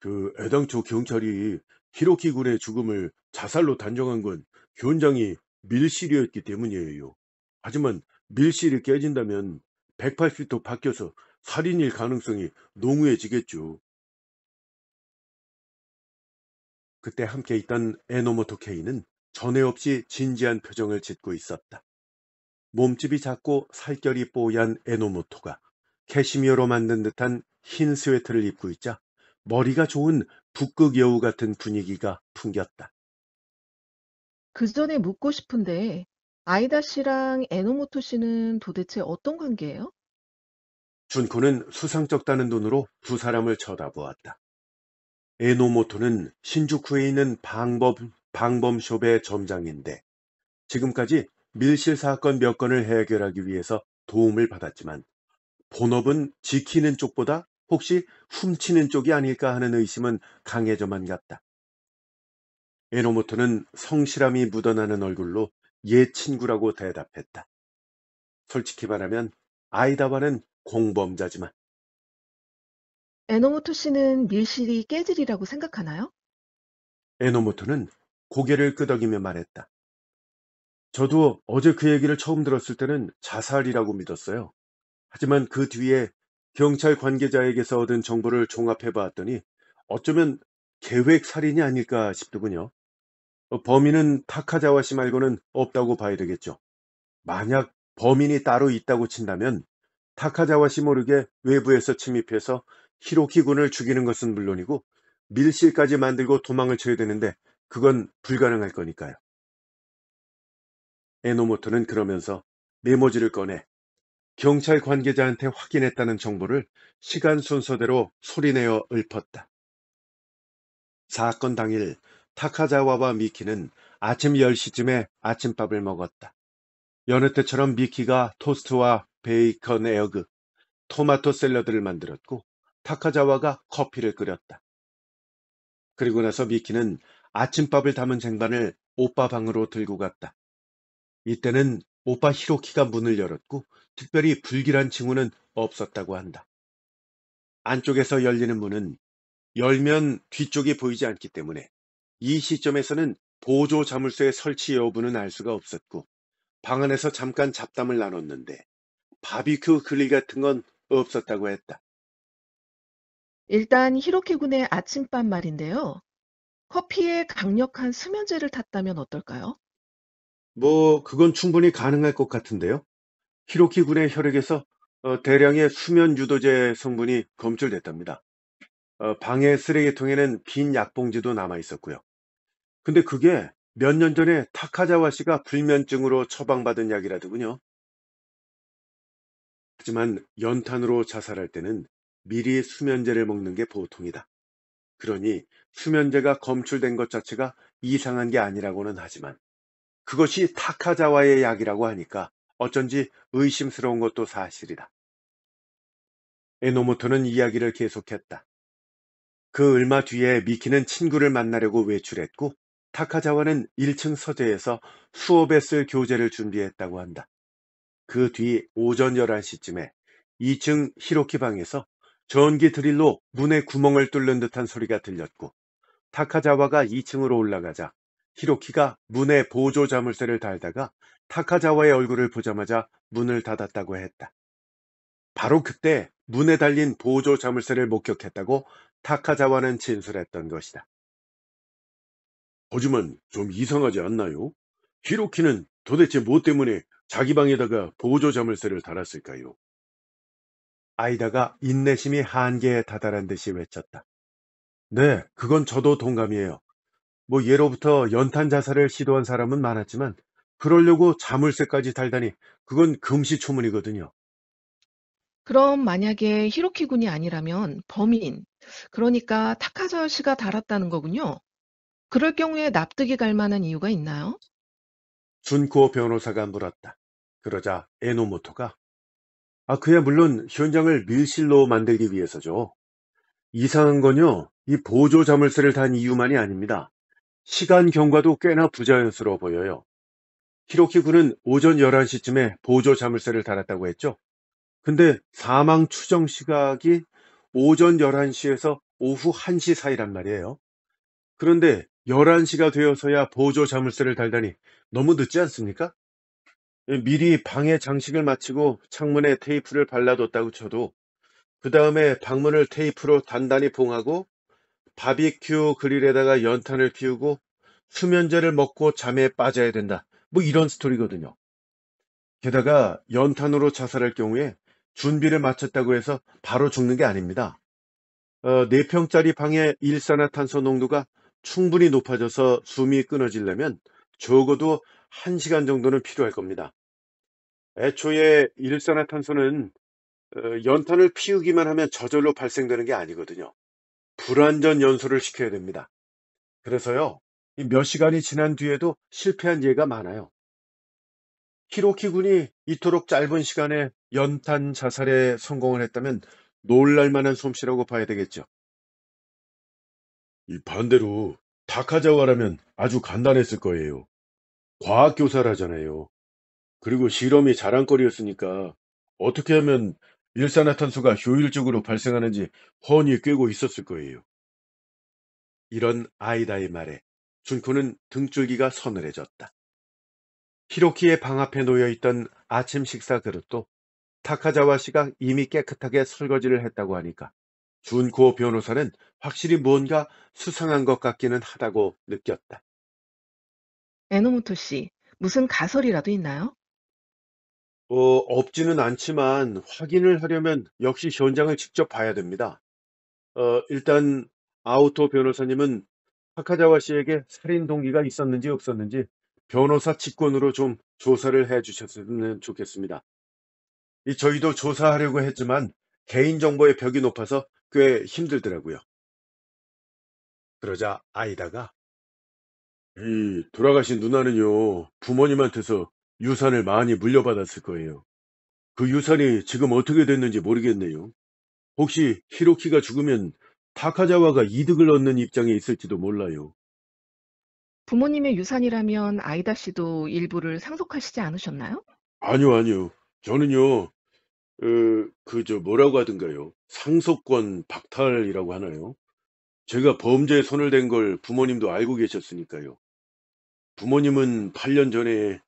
그 애당초 경찰이 히로키 군의 죽음을 자살로 단정한 건 현장이 밀실이었기 때문이에요. 하지만 밀실이 깨진다면 180도 바뀌어서 살인일 가능성이 농후해지겠죠. 그때 함께 있던 에노모토 케이는 전에 없이 진지한 표정을 짓고 있었다. 몸집이 작고 살결이 뽀얀 에노모토가 캐시미어로 만든 듯한 흰 스웨터를 입고 있자 머리가 좋은 북극 여우 같은 분위기가 풍겼다. 그 전에 묻고 싶은데, 아이다 씨랑 에노모토 씨는 도대체 어떤 관계예요? 준코는 수상쩍다는 눈으로 두 사람을 쳐다보았다. 에노모토는 신주쿠에 있는 방범, 방범숍의 점장인데 지금까지 밀실 사건 몇 건을 해결하기 위해서 도움을 받았지만 본업은 지키는 쪽보다 혹시 훔치는 쪽이 아닐까 하는 의심은 강해져만 갔다. 에노모토는 성실함이 묻어나는 얼굴로 예 친구라고 대답했다. 솔직히 말하면 아이다와는 공범자지만. 에노모토 씨는 밀실이 깨질이라고 생각하나요? 에노모토는 고개를 끄덕이며 말했다. 저도 어제 그 얘기를 처음 들었을 때는 자살이라고 믿었어요. 하지만 그 뒤에 경찰 관계자에게서 얻은 정보를 종합해 봤더니 어쩌면 계획 살인이 아닐까 싶더군요. 어, 범인은 타카자와 씨 말고는 없다고 봐야 되겠죠. 만약 범인이 따로 있다고 친다면 타카자와 씨 모르게 외부에서 침입해서 히로키 군을 죽이는 것은 물론이고 밀실까지 만들고 도망을 쳐야 되는데 그건 불가능할 거니까요. 에노모토는 그러면서 메모지를 꺼내 경찰 관계자한테 확인했다는 정보를 시간 순서대로 소리내어 읊었다. 사건 당일 타카자와와 미키는 아침 10시쯤에 아침밥을 먹었다. 여느 때처럼 미키가 토스트와 베이컨 에어그, 토마토 샐러드를 만들었고 타카자와가 커피를 끓였다. 그리고 나서 미키는 아침밥을 담은 쟁반을 오빠 방으로 들고 갔다. 이때는 오빠 히로키가 문을 열었고 특별히 불길한 징후는 없었다고 한다. 안쪽에서 열리는 문은 열면 뒤쪽이 보이지 않기 때문에 이 시점에서는 보조 자물쇠의 설치 여부는 알 수가 없었고 방 안에서 잠깐 잡담을 나눴는데 바비큐 그릴 같은 건 없었다고 했다. 일단 히로키 군의 아침밥 말인데요. 커피에 강력한 수면제를 탔다면 어떨까요? 뭐 그건 충분히 가능할 것 같은데요. 히로키 군의 혈액에서 어, 대량의 수면 유도제 성분이 검출됐답니다. 어, 방해 쓰레기통에는 빈 약봉지도 남아 있었고요. 근데 그게 몇 년 전에 타카자와 씨가 불면증으로 처방받은 약이라더군요. 하지만 연탄으로 자살할 때는 미리 수면제를 먹는 게 보통이다. 그러니 수면제가 검출된 것 자체가 이상한 게 아니라고는 하지만 그것이 타카자와의 약이라고 하니까 어쩐지 의심스러운 것도 사실이다. 에노모토는 이야기를 계속했다. 그 얼마 뒤에 미키는 친구를 만나려고 외출했고 타카자와는 1층 서재에서 수업에 쓸 교재를 준비했다고 한다. 그 뒤 오전 11시쯤에 2층 히로키 방에서 전기 드릴로 문에 구멍을 뚫는 듯한 소리가 들렸고 타카자와가 2층으로 올라가자 히로키가 문에 보조 자물쇠를 달다가 타카자와의 얼굴을 보자마자 문을 닫았다고 했다. 바로 그때 문에 달린 보조 자물쇠를 목격했다고 타카자와는 진술했던 것이다. 하지만 좀 이상하지 않나요? 히로키는 도대체 뭐 때문에 자기 방에다가 보조 자물쇠를 달았을까요? 아이다가 인내심이 한계에 다다란 듯이 외쳤다. 네, 그건 저도 동감이에요. 뭐 예로부터 연탄 자살을 시도한 사람은 많았지만 그러려고 자물쇠까지 달다니 그건 금시초문이거든요. 그럼 만약에 히로키 군이 아니라면 범인, 그러니까 타카와 씨가 달았다는 거군요. 그럴 경우에 납득이 갈 만한 이유가 있나요? 준코 변호사가 물었다. 그러자 에노모토가 아, 그야 물론 현장을 밀실로 만들기 위해서죠. 이상한 건요, 이 보조 자물쇠를 단 이유만이 아닙니다. 시간 경과도 꽤나 부자연스러워 보여요. 히로키 군은 오전 11시쯤에 보조 자물쇠를 달았다고 했죠. 근데 사망 추정 시각이 오전 11시에서 오후 1시 사이란 말이에요. 그런데 11시가 되어서야 보조 자물쇠를 달다니 너무 늦지 않습니까? 미리 방에 장식을 마치고 창문에 테이프를 발라뒀다고 쳐도 그 다음에 방문을 테이프로 단단히 봉하고 바비큐 그릴에다가 연탄을 피우고 수면제를 먹고 잠에 빠져야 된다. 뭐 이런 스토리거든요. 게다가 연탄으로 자살할 경우에 준비를 마쳤다고 해서 바로 죽는 게 아닙니다. 어, 4평짜리 방의 일산화탄소 농도가 충분히 높아져서 숨이 끊어지려면 적어도 1시간 정도는 필요할 겁니다. 애초에 일산화탄소는 어, 연탄을 피우기만 하면 저절로 발생되는 게 아니거든요. 불완전 연소를 시켜야 됩니다. 그래서요, 몇 시간이 지난 뒤에도 실패한 예가 많아요. 히로키 군이 이토록 짧은 시간에 연탄 자살에 성공을 했다면 놀랄만한 솜씨라고 봐야 되겠죠. 반대로 다카자와라면 아주 간단했을 거예요. 과학교사라잖아요. 그리고 실험이 자랑거리였으니까 어떻게 하면 일산화탄소가 효율적으로 발생하는지 훤히 꿰고 있었을 거예요. 이런 아이다의 말에 준코는 등줄기가 서늘해졌다. 히로키의 방 앞에 놓여있던 아침 식사 그릇도 타카자와 씨가 이미 깨끗하게 설거지를 했다고 하니까 준코 변호사는 확실히 뭔가 수상한 것 같기는 하다고 느꼈다. 에노모토 씨, 무슨 가설이라도 있나요? 어, 없지는 않지만 확인을 하려면 역시 현장을 직접 봐야 됩니다. 어, 일단 아우토 변호사님은 하카자와 씨에게 살인 동기가 있었는지 없었는지 변호사 직권으로 좀 조사를 해 주셨으면 좋겠습니다. 이 저희도 조사하려고 했지만 개인정보의 벽이 높아서 꽤 힘들더라고요. 그러자 아이다가 이 돌아가신 누나는요 부모님한테서 유산을 많이 물려받았을 거예요. 그 유산이 지금 어떻게 됐는지 모르겠네요. 혹시 히로키가 죽으면 타카자와가 이득을 얻는 입장에 있을지도 몰라요. 부모님의 유산이라면 아이다 씨도 일부를 상속하시지 않으셨나요? 아니요, 아니요. 저는요, 어, 그저 뭐라고 하던가요? 상속권 박탈이라고 하나요? 제가 범죄에 손을 댄 걸 부모님도 알고 계셨으니까요. 부모님은 8년 전에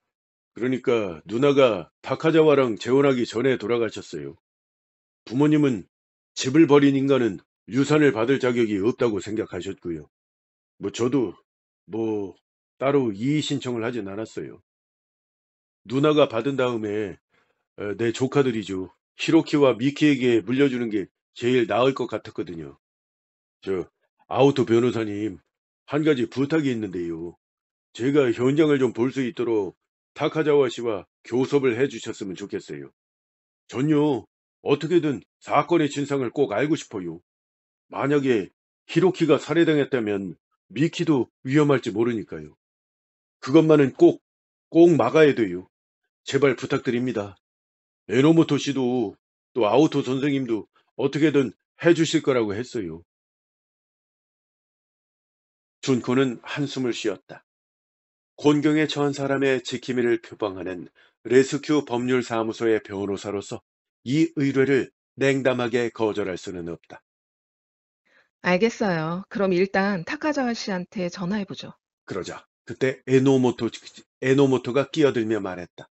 그러니까 누나가 다카자와랑 재혼하기 전에 돌아가셨어요. 부모님은 집을 버린 인간은 유산을 받을 자격이 없다고 생각하셨고요. 뭐 저도 뭐 따로 이의 신청을 하진 않았어요. 누나가 받은 다음에 어, 내 조카들이죠. 히로키와 미키에게 물려주는 게 제일 나을 것 같았거든요. 저 아우토 변호사님 한 가지 부탁이 있는데요. 제가 현장을 좀 볼 수 있도록 타카자와 씨와 교섭을 해주셨으면 좋겠어요. 전요 어떻게든 사건의 진상을 꼭 알고 싶어요. 만약에 히로키가 살해당했다면 미키도 위험할지 모르니까요. 그것만은 꼭, 꼭 막아야 돼요. 제발 부탁드립니다. 에노모토 씨도 또 아우토 선생님도 어떻게든 해주실 거라고 했어요. 준코는 한숨을 쉬었다. 곤경에 처한 사람의 지킴이를 표방하는 레스큐 법률사무소의 변호사로서 이 의뢰를 냉담하게 거절할 수는 없다. 알겠어요. 그럼 일단 타카자와 씨한테 전화해보죠. 그러자 그때 에노모토, 에노모토가 끼어들며 말했다.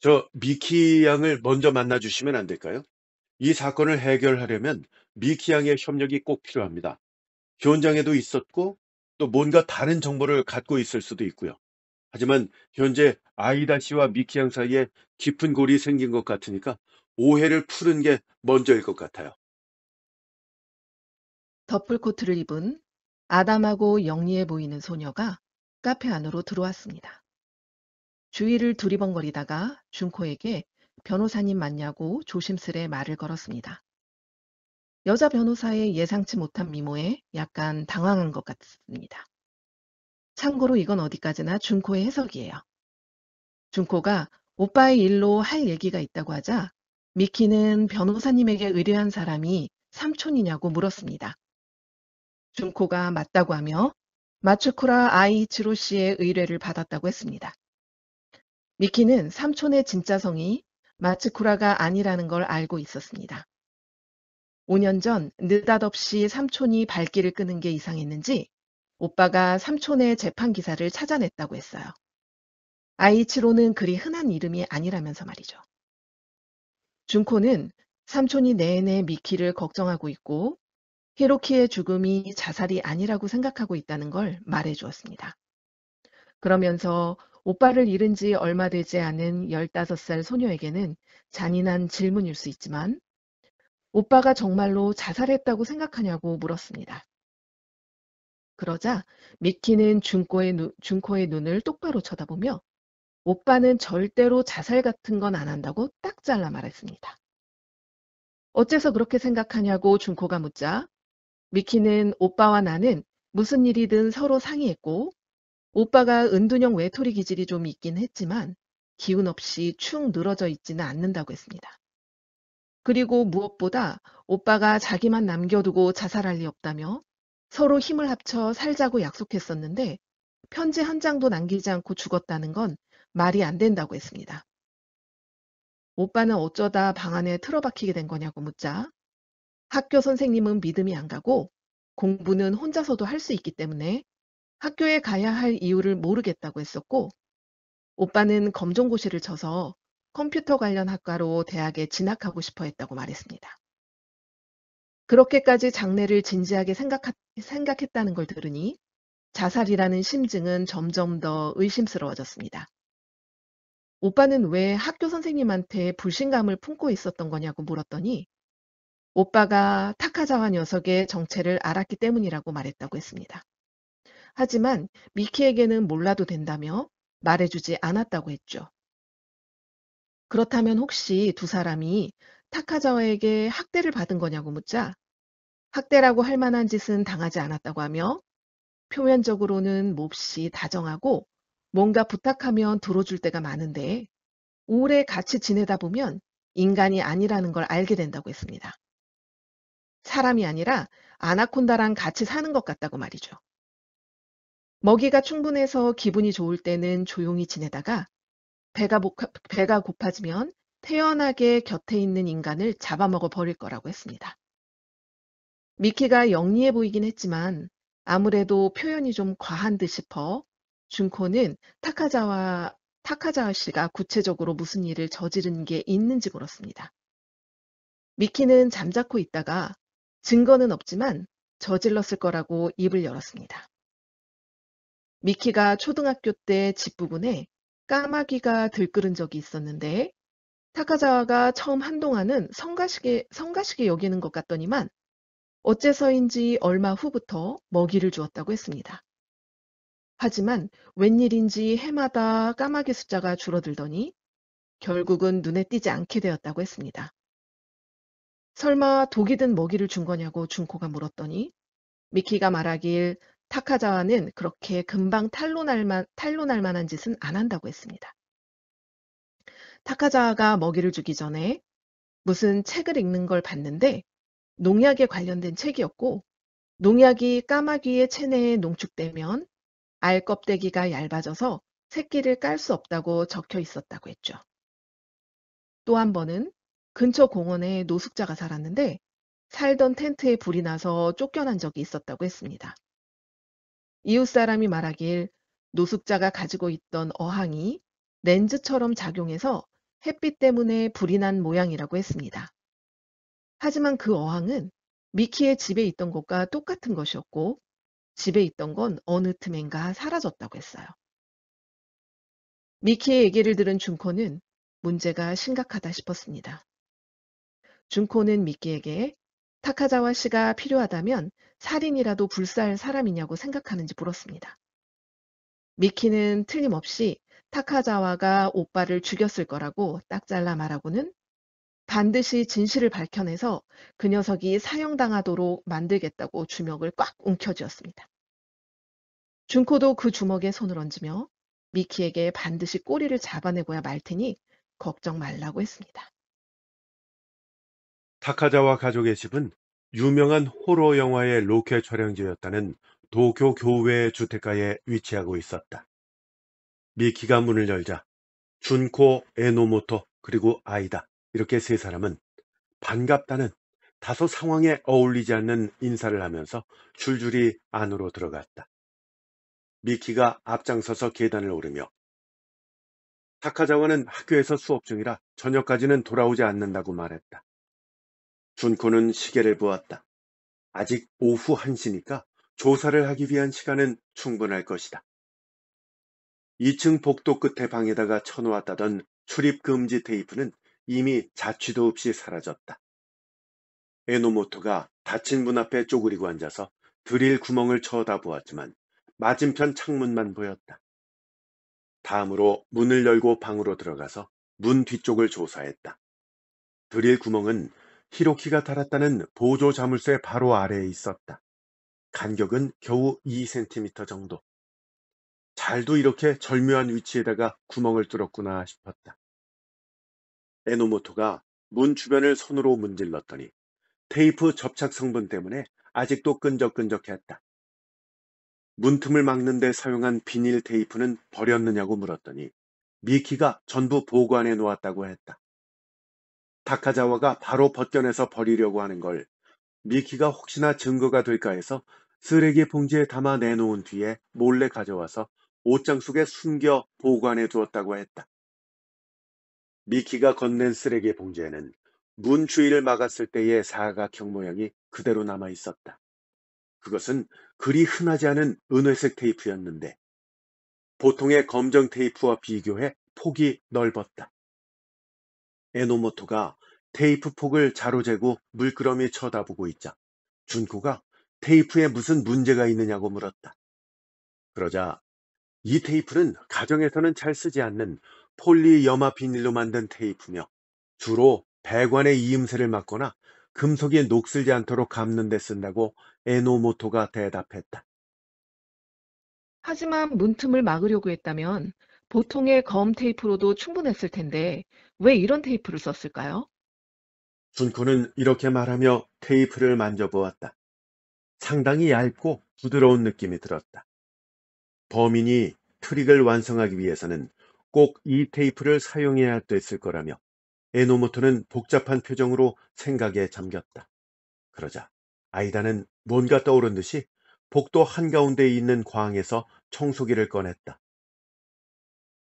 저 미키 양을 먼저 만나주시면 안 될까요? 이 사건을 해결하려면 미키 양의 협력이 꼭 필요합니다. 현장에도 있었고 또 뭔가 다른 정보를 갖고 있을 수도 있고요. 하지만 현재 아이다 씨와 미키 양 사이에 깊은 골이 생긴 것 같으니까 오해를 푸는 게 먼저일 것 같아요. 덧풀 코트를 입은 아담하고 영리해 보이는 소녀가 카페 안으로 들어왔습니다. 주위를 두리번거리다가 준코에게 변호사님 맞냐고 조심스레 말을 걸었습니다. 여자 변호사의 예상치 못한 미모에 약간 당황한 것 같습니다. 참고로 이건 어디까지나 준코의 해석이에요. 준코가 오빠의 일로 할 얘기가 있다고 하자 미키는 변호사님에게 의뢰한 사람이 삼촌이냐고 물었습니다. 준코가 맞다고 하며 마츠쿠라 아이치로 씨의 의뢰를 받았다고 했습니다. 미키는 삼촌의 진짜 성이 마츠쿠라가 아니라는 걸 알고 있었습니다. 5년 전 느닷없이 삼촌이 발길을 끄는 게 이상했는지 오빠가 삼촌의 재판 기사를 찾아냈다고 했어요. 아이치로는 그리 흔한 이름이 아니라면서 말이죠. 준코는 삼촌이 내내 미키를 걱정하고 있고 히로키의 죽음이 자살이 아니라고 생각하고 있다는 걸 말해 주었습니다. 그러면서 오빠를 잃은 지 얼마 되지 않은 15살 소녀에게는 잔인한 질문일 수 있지만 오빠가 정말로 자살했다고 생각하냐고 물었습니다. 그러자 미키는 준코의, 눈, 준코의 눈을 똑바로 쳐다보며 오빠는 절대로 자살 같은 건 안 한다고 딱 잘라 말했습니다. 어째서 그렇게 생각하냐고 준코가 묻자 미키는 오빠와 나는 무슨 일이든 서로 상의했고 오빠가 은둔형 외톨이 기질이 좀 있긴 했지만 기운 없이 축 늘어져 있지는 않는다고 했습니다. 그리고 무엇보다 오빠가 자기만 남겨두고 자살할 리 없다며 서로 힘을 합쳐 살자고 약속했었는데 편지 한 장도 남기지 않고 죽었다는 건 말이 안 된다고 했습니다. 오빠는 어쩌다 방 안에 틀어박히게 된 거냐고 묻자 학교 선생님은 믿음이 안 가고 공부는 혼자서도 할 수 있기 때문에 학교에 가야 할 이유를 모르겠다고 했었고 오빠는 검정고시를 쳐서 컴퓨터 관련 학과로 대학에 진학하고 싶어 했다고 말했습니다. 그렇게까지 장래를 진지하게 생각했다는걸 들으니 자살이라는 심증은 점점 더 의심스러워졌습니다. 오빠는 왜 학교 선생님한테 불신감을 품고 있었던 거냐고 물었더니 오빠가 타카자와 녀석의 정체를 알았기 때문이라고 말했다고 했습니다. 하지만 미키에게는 몰라도 된다며 말해주지 않았다고 했죠. 그렇다면 혹시 두 사람이 타카자와에게 학대를 받은 거냐고 묻자 학대라고 할 만한 짓은 당하지 않았다고 하며 표면적으로는 몹시 다정하고 뭔가 부탁하면 들어줄 때가 많은데 오래 같이 지내다 보면 인간이 아니라는 걸 알게 된다고 했습니다. 사람이 아니라 아나콘다랑 같이 사는 것 같다고 말이죠. 먹이가 충분해서 기분이 좋을 때는 조용히 지내다가 배가, 목하, 배가 고파지면 태연하게 곁에 있는 인간을 잡아먹어 버릴 거라고 했습니다. 미키가 영리해 보이긴 했지만 아무래도 표현이 좀 과한 듯 싶어 준코는 타카자와 타카자와 씨가 구체적으로 무슨 일을 저지른 게 있는지 물었습니다. 미키는 잠자코 있다가 증거는 없지만 저질렀을 거라고 입을 열었습니다. 미키가 초등학교 때 집 부근에 까마귀가 들끓은 적이 있었는데 타카자와가 처음 한동안은 성가시게, 성가시게 여기는 것 같더니만 어째서인지 얼마 후부터 먹이를 주었다고 했습니다. 하지만 웬일인지 해마다 까마귀 숫자가 줄어들더니 결국은 눈에 띄지 않게 되었다고 했습니다. 설마 독이 든 먹이를 준 거냐고 준코가 물었더니 미키가 말하길 타카자와는 그렇게 금방 탄로날 만, 탄로날 만한 짓은 안 한다고 했습니다. 타카자와가 먹이를 주기 전에 무슨 책을 읽는 걸 봤는데 농약에 관련된 책이었고 농약이 까마귀의 체내에 농축되면 알 껍데기가 얇아져서 새끼를 깔 수 없다고 적혀 있었다고 했죠. 또 한 번은 근처 공원에 노숙자가 살았는데 살던 텐트에 불이 나서 쫓겨난 적이 있었다고 했습니다. 이웃 사람이 말하길 노숙자가 가지고 있던 어항이 렌즈처럼 작용해서 햇빛 때문에 불이 난 모양이라고 했습니다. 하지만 그 어항은 미키의 집에 있던 것과 똑같은 것이었고 집에 있던 건 어느 틈엔가 사라졌다고 했어요. 미키의 얘기를 들은 준코는 문제가 심각하다 싶었습니다. 준코는 미키에게 타카자와 씨가 필요하다면 살인이라도 불사할 사람이냐고 생각하는지 물었습니다. 미키는 틀림없이 타카자와가 오빠를 죽였을 거라고 딱 잘라 말하고는 반드시 진실을 밝혀내서 그 녀석이 사형당하도록 만들겠다고 주먹을 꽉 움켜쥐었습니다. 준코도 그 주먹에 손을 얹으며 미키에게 반드시 꼬리를 잡아내고야 말 테니 걱정 말라고 했습니다. 타카자와 가족의 집은 유명한 호러 영화의 로켓 촬영지였다는 도쿄 교외 주택가에 위치하고 있었다. 미키가 문을 열자 준코, 에노모토 그리고 아이다 이렇게 세 사람은 반갑다는 다소 상황에 어울리지 않는 인사를 하면서 줄줄이 안으로 들어갔다. 미키가 앞장서서 계단을 오르며 타카자와는 학교에서 수업 중이라 저녁까지는 돌아오지 않는다고 말했다. 준코는 시계를 보았다. 아직 오후 1시니까 조사를 하기 위한 시간은 충분할 것이다. 2층 복도 끝에 방에다가 쳐놓았다던 출입금지 테이프는 이미 자취도 없이 사라졌다. 에노모토가 닫힌 문 앞에 쪼그리고 앉아서 드릴 구멍을 쳐다보았지만 맞은편 창문만 보였다. 다음으로 문을 열고 방으로 들어가서 문 뒤쪽을 조사했다. 드릴 구멍은 히로키가 달았다는 보조 자물쇠 바로 아래에 있었다. 간격은 겨우 2cm 정도. 잘도 이렇게 절묘한 위치에다가 구멍을 뚫었구나 싶었다. 에노모토가 문 주변을 손으로 문질렀더니 테이프 접착 성분 때문에 아직도 끈적끈적했다. 문틈을 막는데 사용한 비닐 테이프는 버렸느냐고 물었더니 미키가 전부 보관해 놓았다고 했다. 다카자와가 바로 벗겨내서 버리려고 하는 걸 미키가 혹시나 증거가 될까 해서 쓰레기 봉지에 담아 내놓은 뒤에 몰래 가져와서 옷장 속에 숨겨 보관해 두었다고 했다. 미키가 건넨 쓰레기 봉지에는 문 주위를 막았을 때의 사각형 모양이 그대로 남아 있었다. 그것은 그리 흔하지 않은 은회색 테이프였는데 보통의 검정 테이프와 비교해 폭이 넓었다. 에노모토가 테이프 폭을 자로 재고 물끄러미 쳐다보고 있자 준코가 테이프에 무슨 문제가 있느냐고 물었다. 그러자 이 테이프는 가정에서는 잘 쓰지 않는 폴리 염화 비닐로 만든 테이프며 주로 배관의 이음새를 막거나 금속이 녹슬지 않도록 감는 데 쓴다고 에노모토가 대답했다. 하지만 문틈을 막으려고 했다면 보통의 검 테이프로도 충분했을 텐데 왜 이런 테이프를 썼을까요? 준코는 이렇게 말하며 테이프를 만져보았다. 상당히 얇고 부드러운 느낌이 들었다. 범인이 트릭을 완성하기 위해서는 꼭 이 테이프를 사용해야 됐을 거라며 에노모토는 복잡한 표정으로 생각에 잠겼다. 그러자 아이다는 뭔가 떠오른 듯이 복도 한가운데에 있는 광에서 청소기를 꺼냈다.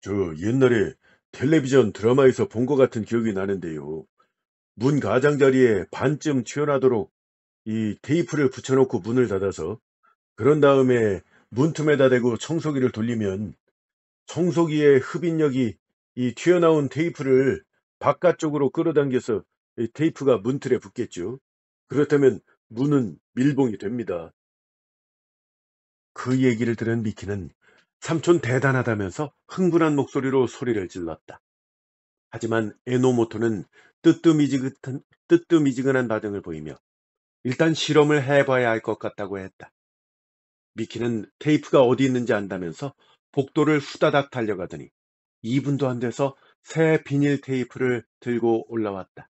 저 옛날에 텔레비전 드라마에서 본 것 같은 기억이 나는데요. 문 가장자리에 반쯤 튀어나도록 이 테이프를 붙여놓고 문을 닫아서 그런 다음에 문틈에다 대고 청소기를 돌리면 청소기의 흡인력이 이 튀어나온 테이프를 바깥쪽으로 끌어당겨서 이 테이프가 문틀에 붙겠죠. 그렇다면 문은 밀봉이 됩니다. 그 얘기를 들은 미키는 삼촌 대단하다면서 흥분한 목소리로 소리를 질렀다. 하지만 에노모토는 뜨뜨미지근한, 뜨뜨미지근한 반응을 보이며 일단 실험을 해봐야 할 것 같다고 했다. 미키는 테이프가 어디 있는지 안다면서 복도를 후다닥 달려가더니 2분도 안 돼서 새 비닐 테이프를 들고 올라왔다.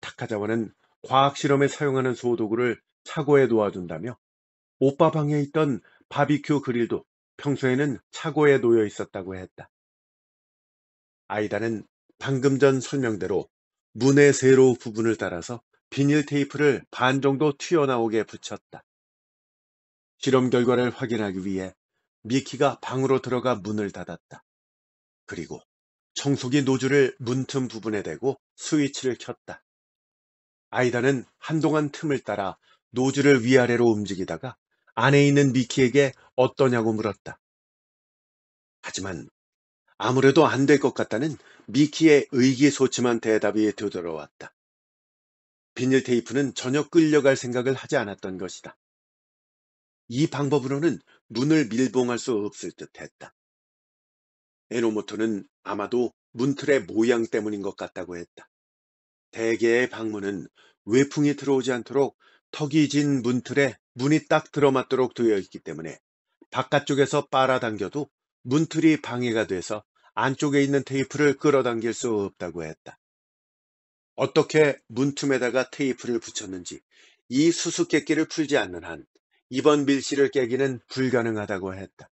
타카자와는 과학 실험에 사용하는 소도구를 차고에 놓아둔다며 오빠 방에 있던 바비큐 그릴도 평소에는 차고에 놓여 있었다고 했다. 아이다는 방금 전 설명대로 문의 세로 부분을 따라서 비닐 테이프를 반 정도 튀어나오게 붙였다. 실험 결과를 확인하기 위해 미키가 방으로 들어가 문을 닫았다. 그리고 청소기 노즐을 문틈 부분에 대고 스위치를 켰다. 아이다는 한동안 틈을 따라 노즐을 위아래로 움직이다가 안에 있는 미키에게 어떠냐고 물었다. 하지만 아무래도 안 될 것 같다는 미키의 의기소침한 대답이 되돌아왔다. 비닐 테이프는 전혀 끌려갈 생각을 하지 않았던 것이다. 이 방법으로는 문을 밀봉할 수 없을 듯 했다. 에노모토는 아마도 문틀의 모양 때문인 것 같다고 했다. 대개의 방문은 외풍이 들어오지 않도록 턱이 진 문틀에 문이 딱 들어맞도록 되어 있기 때문에 바깥쪽에서 빨아당겨도 문틀이 방해가 돼서 안쪽에 있는 테이프를 끌어당길 수 없다고 했다. 어떻게 문틈에다가 테이프를 붙였는지 이 수수께끼를 풀지 않는 한 이번 밀실을 깨기는 불가능하다고 했다.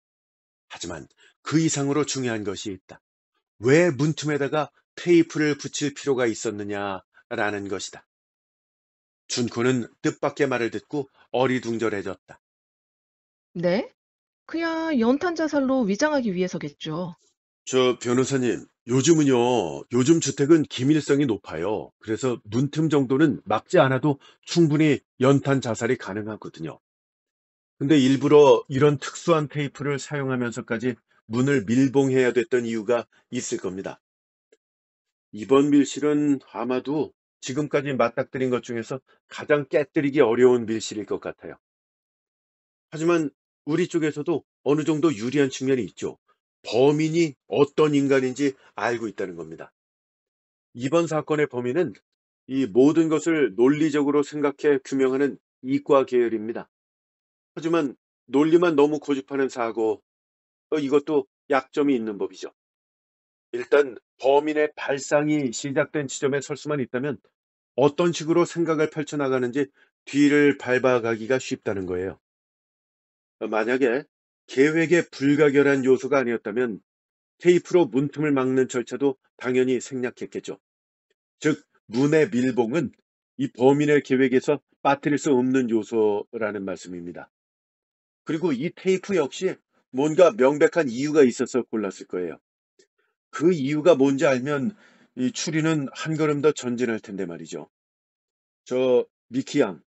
하지만 그 이상으로 중요한 것이 있다. 왜 문틈에다가 테이프를 붙일 필요가 있었느냐라는 것이다. 준코는 뜻밖의 말을 듣고 어리둥절해졌다. 네? 그야 연탄 자살로 위장하기 위해서겠죠. 저 변호사님, 요즘은요, 요즘 주택은 기밀성이 높아요. 그래서 문틈 정도는 막지 않아도 충분히 연탄 자살이 가능하거든요. 근데 일부러 이런 특수한 테이프를 사용하면서까지 문을 밀봉해야 됐던 이유가 있을 겁니다. 이번 밀실은 아마도 지금까지 맞닥뜨린 것 중에서 가장 깨뜨리기 어려운 밀실일 것 같아요. 하지만 우리 쪽에서도 어느 정도 유리한 측면이 있죠. 범인이 어떤 인간인지 알고 있다는 겁니다. 이번 사건의 범인은 이 모든 것을 논리적으로 생각해 규명하는 이과 계열입니다. 하지만 논리만 너무 고집하는 사고, 어, 이것도 약점이 있는 법이죠. 일단 범인의 발상이 시작된 지점에 설 수만 있다면 어떤 식으로 생각을 펼쳐나가는지 뒤를 밟아가기가 쉽다는 거예요. 만약에 계획에 불가결한 요소가 아니었다면 테이프로 문틈을 막는 절차도 당연히 생략했겠죠. 즉, 문의 밀봉은 이 범인의 계획에서 빠뜨릴 수 없는 요소라는 말씀입니다. 그리고 이 테이프 역시 뭔가 명백한 이유가 있어서 골랐을 거예요. 그 이유가 뭔지 알면 이 추리는 한 걸음 더 전진할 텐데 말이죠. 저 미키 양,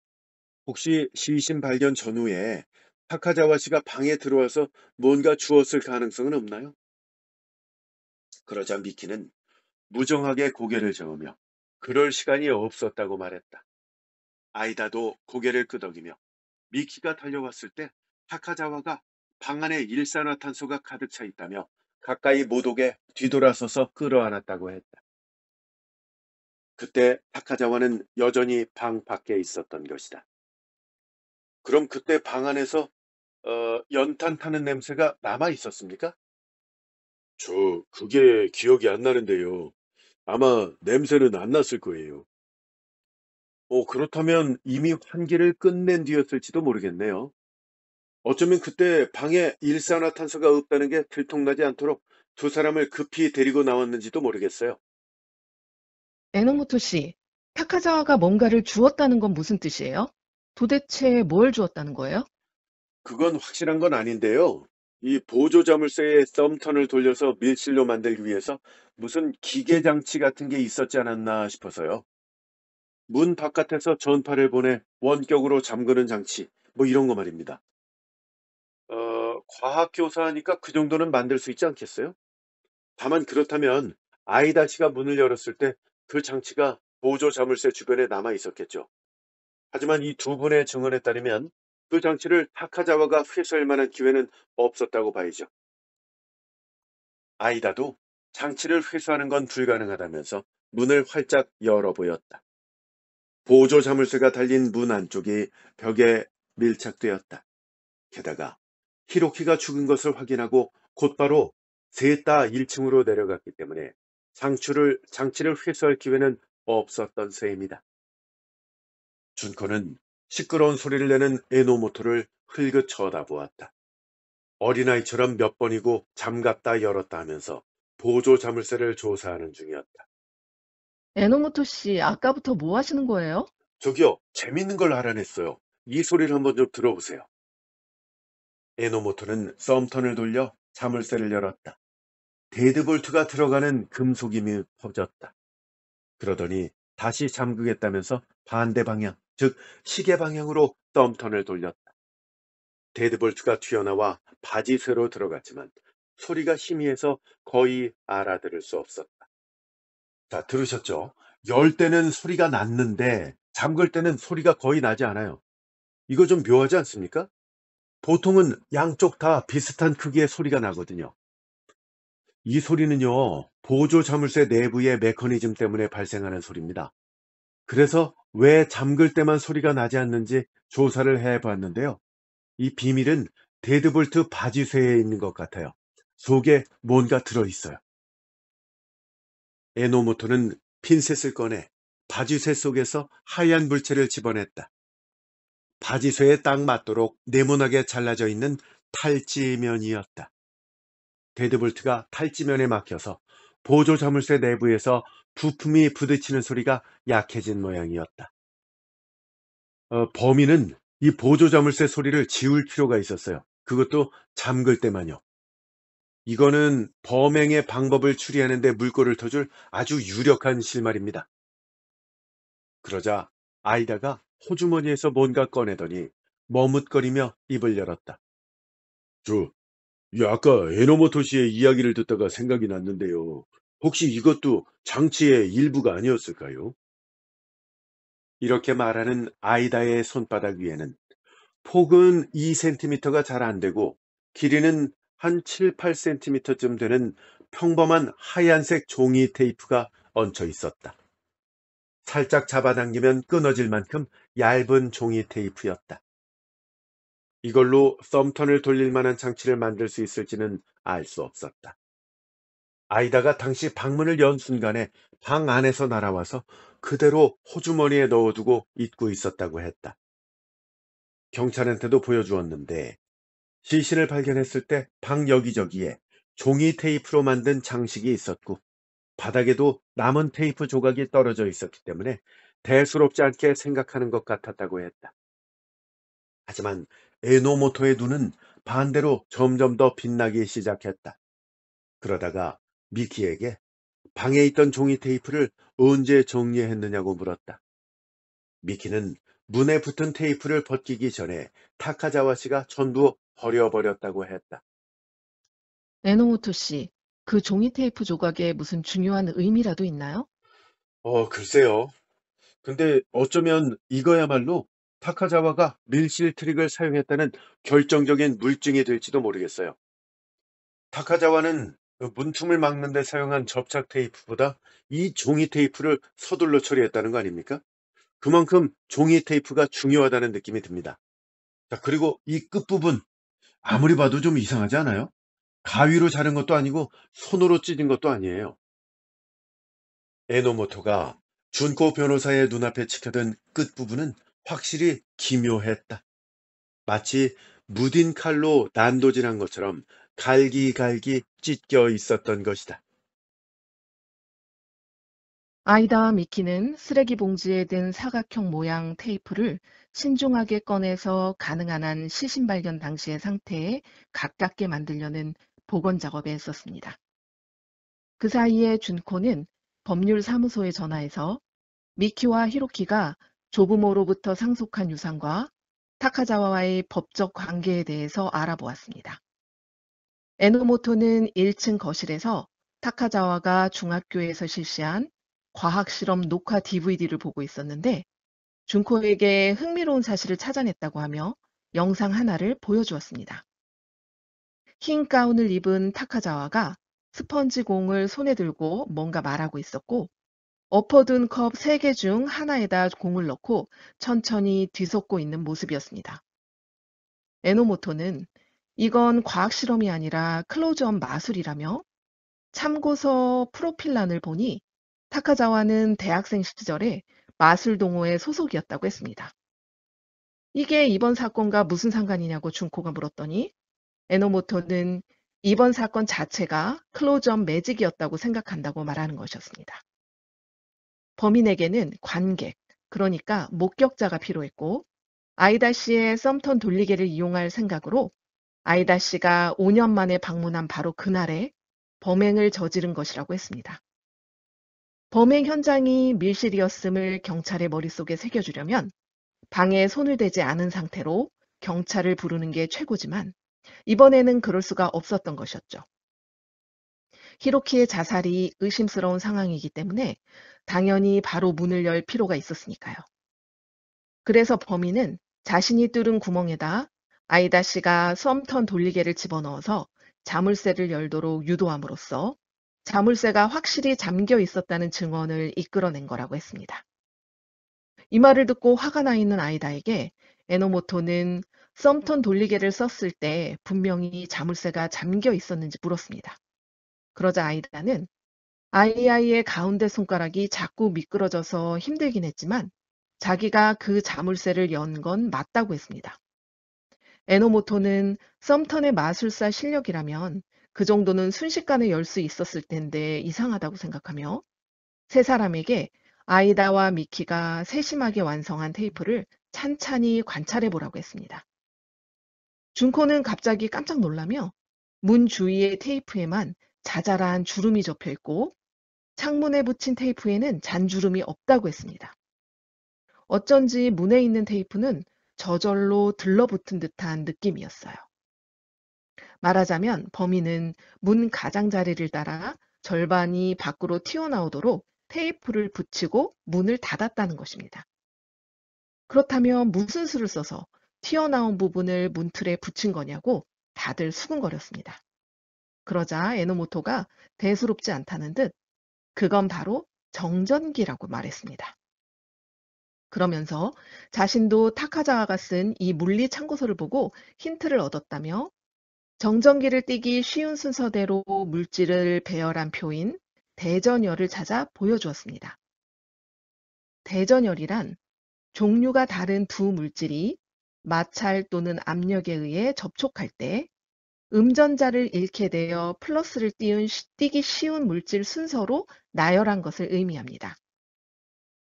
혹시 시신 발견 전후에 타카자와 씨가 방에 들어와서 뭔가 주었을 가능성은 없나요? 그러자 미키는 무정하게 고개를 저으며 그럴 시간이 없었다고 말했다. 아이다도 고개를 끄덕이며 미키가 달려왔을 때 타카자와가 방 안에 일산화탄소가 가득 차 있다며 가까이 못 오게 뒤돌아서서 끌어안았다고 했다. 그때 타카자와는 여전히 방 밖에 있었던 것이다. 그럼 그때 방 안에서 어, 연탄 타는 냄새가 남아 있었습니까? 저 그게 기억이 안 나는데요. 아마 냄새는 안 났을 거예요. 오, 어, 그렇다면 이미 환기를 끝낸 뒤였을지도 모르겠네요. 어쩌면 그때 방에 일산화탄소가 없다는 게 들통나지 않도록 두 사람을 급히 데리고 나왔는지도 모르겠어요. 에노모토 씨, 타카자와가 뭔가를 주었다는 건 무슨 뜻이에요? 도대체 뭘 주었다는 거예요? 그건 확실한 건 아닌데요. 이 보조 자물쇠의 썸턴을 돌려서 밀실로 만들기 위해서 무슨 기계 장치 같은 게 있었지 않았나 싶어서요. 문 바깥에서 전파를 보내 원격으로 잠그는 장치, 뭐 이런 거 말입니다. 과학교사니까 그 정도는 만들 수 있지 않겠어요? 다만 그렇다면 아이다시가 문을 열었을 때 그 장치가 보조 자물쇠 주변에 남아 있었겠죠. 하지만 이 두 분의 증언에 따르면 그 장치를 타카자와가 회수할 만한 기회는 없었다고 봐야죠. 아이다도 장치를 회수하는 건 불가능하다면서 문을 활짝 열어 보였다. 보조 자물쇠가 달린 문 안쪽이 벽에 밀착되었다. 게다가 히로키가 죽은 것을 확인하고 곧바로 셋다 1층으로 내려갔기 때문에 장치를, 장치를 회수할 기회는 없었던 셈니다 준코는 시끄러운 소리를 내는 에노모토를 흘긋 쳐다보았다. 어린아이처럼 몇 번이고 잠갔다 열었다 하면서 보조 자물쇠를 조사하는 중이었다. 에노모토 씨, 아까부터 뭐 하시는 거예요? 저기요, 재밌는 걸 알아냈어요. 이 소리를 한번 좀 들어보세요. 에노모토는 썸턴을 돌려 자물쇠를 열었다. 데드볼트가 들어가는 금속임이 퍼졌다. 그러더니 다시 잠그겠다면서 반대 방향, 즉 시계 방향으로 썸턴을 돌렸다. 데드볼트가 튀어나와 바지쇠로 들어갔지만 소리가 희미해서 거의 알아들을 수 없었다. 자, 들으셨죠? 열 때는 소리가 났는데 잠글 때는 소리가 거의 나지 않아요. 이거 좀 묘하지 않습니까? 보통은 양쪽 다 비슷한 크기의 소리가 나거든요. 이 소리는요, 보조 자물쇠 내부의 메커니즘 때문에 발생하는 소리입니다. 그래서 왜 잠글 때만 소리가 나지 않는지 조사를 해봤는데요. 이 비밀은 데드볼트 바지쇠에 있는 것 같아요. 속에 뭔가 들어있어요. 에노모토는 핀셋을 꺼내 바지쇠 속에서 하얀 물체를 집어냈다. 바지쇠에 딱 맞도록 네모나게 잘라져 있는 탈지면이었다. 데드볼트가 탈지면에 막혀서 보조 자물쇠 내부에서 부품이 부딪히는 소리가 약해진 모양이었다. 어, 범인은 이 보조 자물쇠 소리를 지울 필요가 있었어요. 그것도 잠글 때만요. 이거는 범행의 방법을 추리하는데 물꼬를 터줄 아주 유력한 실마리입니다. 그러자 아이다가 호주머니에서 뭔가 꺼내더니 머뭇거리며 입을 열었다. 저, 아까 에노모토 씨의 이야기를 듣다가 생각이 났는데요. 혹시 이것도 장치의 일부가 아니었을까요? 이렇게 말하는 아이다의 손바닥 위에는 폭은 2cm가 잘 안 되고 길이는 한 7, 8cm쯤 되는 평범한 하얀색 종이 테이프가 얹혀 있었다. 살짝 잡아당기면 끊어질 만큼 얇은 종이 테이프였다. 이걸로 썸턴을 돌릴 만한 장치를 만들 수 있을지는 알 수 없었다. 아이다가 당시 방문을 연 순간에 방 안에서 날아와서 그대로 호주머니에 넣어두고 잊고 있었다고 했다. 경찰한테도 보여주었는데 시신을 발견했을 때 방 여기저기에 종이 테이프로 만든 장식이 있었고 바닥에도 남은 테이프 조각이 떨어져 있었기 때문에 대수롭지 않게 생각하는 것 같았다고 했다. 하지만 에노모토의 눈은 반대로 점점 더 빛나기 시작했다. 그러다가 미키에게 방에 있던 종이 테이프를 언제 정리했느냐고 물었다. 미키는 문에 붙은 테이프를 벗기기 전에 타카자와 씨가 전부 버려버렸다고 했다. 에노모토 씨, 그 종이 테이프 조각에 무슨 중요한 의미라도 있나요? 어, 글쎄요. 근데 어쩌면 이거야말로 타카자와가 밀실 트릭을 사용했다는 결정적인 물증이 될지도 모르겠어요. 타카자와는 그 문틈을 막는 데 사용한 접착 테이프보다 이 종이 테이프를 서둘러 처리했다는 거 아닙니까? 그만큼 종이 테이프가 중요하다는 느낌이 듭니다. 자, 그리고 이 끝부분 아무리 봐도 좀 이상하지 않아요? 가위로 자른 것도 아니고 손으로 찢은 것도 아니에요. 에노모토가 준코 변호사의 눈앞에 찍혀든 끝부분은 확실히 기묘했다. 마치 무딘 칼로 난도질한 것처럼 갈기갈기 찢겨 있었던 것이다. 아이다와 미키는 쓰레기 봉지에 든 사각형 모양 테이프를 신중하게 꺼내서 가능한 한 시신 발견 당시의 상태에 가깝게 만들려는 복원 작업에 애썼습니다. 그 사이에 준코는 법률사무소에 전화해서 미키와 히로키가 조부모로부터 상속한 유산과 타카자와와의 법적 관계에 대해서 알아보았습니다. 에노모토는 1층 거실에서 타카자와가 중학교에서 실시한 과학실험 녹화 DVD를 보고 있었는데 준코에게 흥미로운 사실을 찾아냈다고 하며 영상 하나를 보여주었습니다. 흰 가운을 입은 타카자와가 스펀지 공을 손에 들고 뭔가 말하고 있었고 엎어둔 컵 3개 중 하나에다 공을 넣고 천천히 뒤섞고 있는 모습이었습니다. 에노모토는 이건 과학 실험이 아니라 클로즈업 마술이라며 참고서 프로필란을 보니 타카자와는 대학생 시절에 마술 동호회 소속이었다고 했습니다. 이게 이번 사건과 무슨 상관이냐고 준코가 물었더니 에노모토는 이번 사건 자체가 클로즈업 매직이었다고 생각한다고 말하는 것이었습니다. 범인에게는 관객, 그러니까 목격자가 필요했고 아이다 씨의 썸턴 돌리개를 이용할 생각으로 아이다 씨가 5년 만에 방문한 바로 그날에 범행을 저지른 것이라고 했습니다. 범행 현장이 밀실이었음을 경찰의 머릿속에 새겨주려면 방에 손을 대지 않은 상태로 경찰을 부르는 게 최고지만 이번에는 그럴 수가 없었던 것이었죠. 히로키의 자살이 의심스러운 상황이기 때문에 당연히 바로 문을 열 필요가 있었으니까요. 그래서 범인은 자신이 뚫은 구멍에다 아이다 씨가 썸턴 돌리개를 집어넣어서 자물쇠를 열도록 유도함으로써 자물쇠가 확실히 잠겨 있었다는 증언을 이끌어낸 거라고 했습니다. 이 말을 듣고 화가 나 있는 아이다에게 에노모토는 썸턴 돌리개를 썼을 때 분명히 자물쇠가 잠겨 있었는지 물었습니다. 그러자 아이다는 아이아이의 가운데 손가락이 자꾸 미끄러져서 힘들긴 했지만 자기가 그 자물쇠를 연 건 맞다고 했습니다. 에노모토는 썸턴의 마술사 실력이라면 그 정도는 순식간에 열 수 있었을 텐데 이상하다고 생각하며 세 사람에게 아이다와 미키가 세심하게 완성한 테이프를 찬찬히 관찰해 보라고 했습니다. 준코는 갑자기 깜짝 놀라며 문 주위의 테이프에만 자잘한 주름이 접혀 있고 창문에 붙인 테이프에는 잔주름이 없다고 했습니다. 어쩐지 문에 있는 테이프는 저절로 들러붙은 듯한 느낌이었어요. 말하자면 범인은 문 가장자리를 따라 절반이 밖으로 튀어나오도록 테이프를 붙이고 문을 닫았다는 것입니다. 그렇다면 무슨 수를 써서 튀어나온 부분을 문틀에 붙인 거냐고 다들 수군거렸습니다. 그러자 에노모토가 대수롭지 않다는 듯 그건 바로 정전기라고 말했습니다. 그러면서 자신도 타카자와가 쓴 이 물리 참고서를 보고 힌트를 얻었다며 정전기를 띄기 쉬운 순서대로 물질을 배열한 표인 대전열을 찾아 보여주었습니다. 대전열이란 종류가 다른 두 물질이 마찰 또는 압력에 의해 접촉할 때 음전자를 잃게 되어 플러스를 띄운, 띄기 쉬운 물질 순서로 나열한 것을 의미합니다.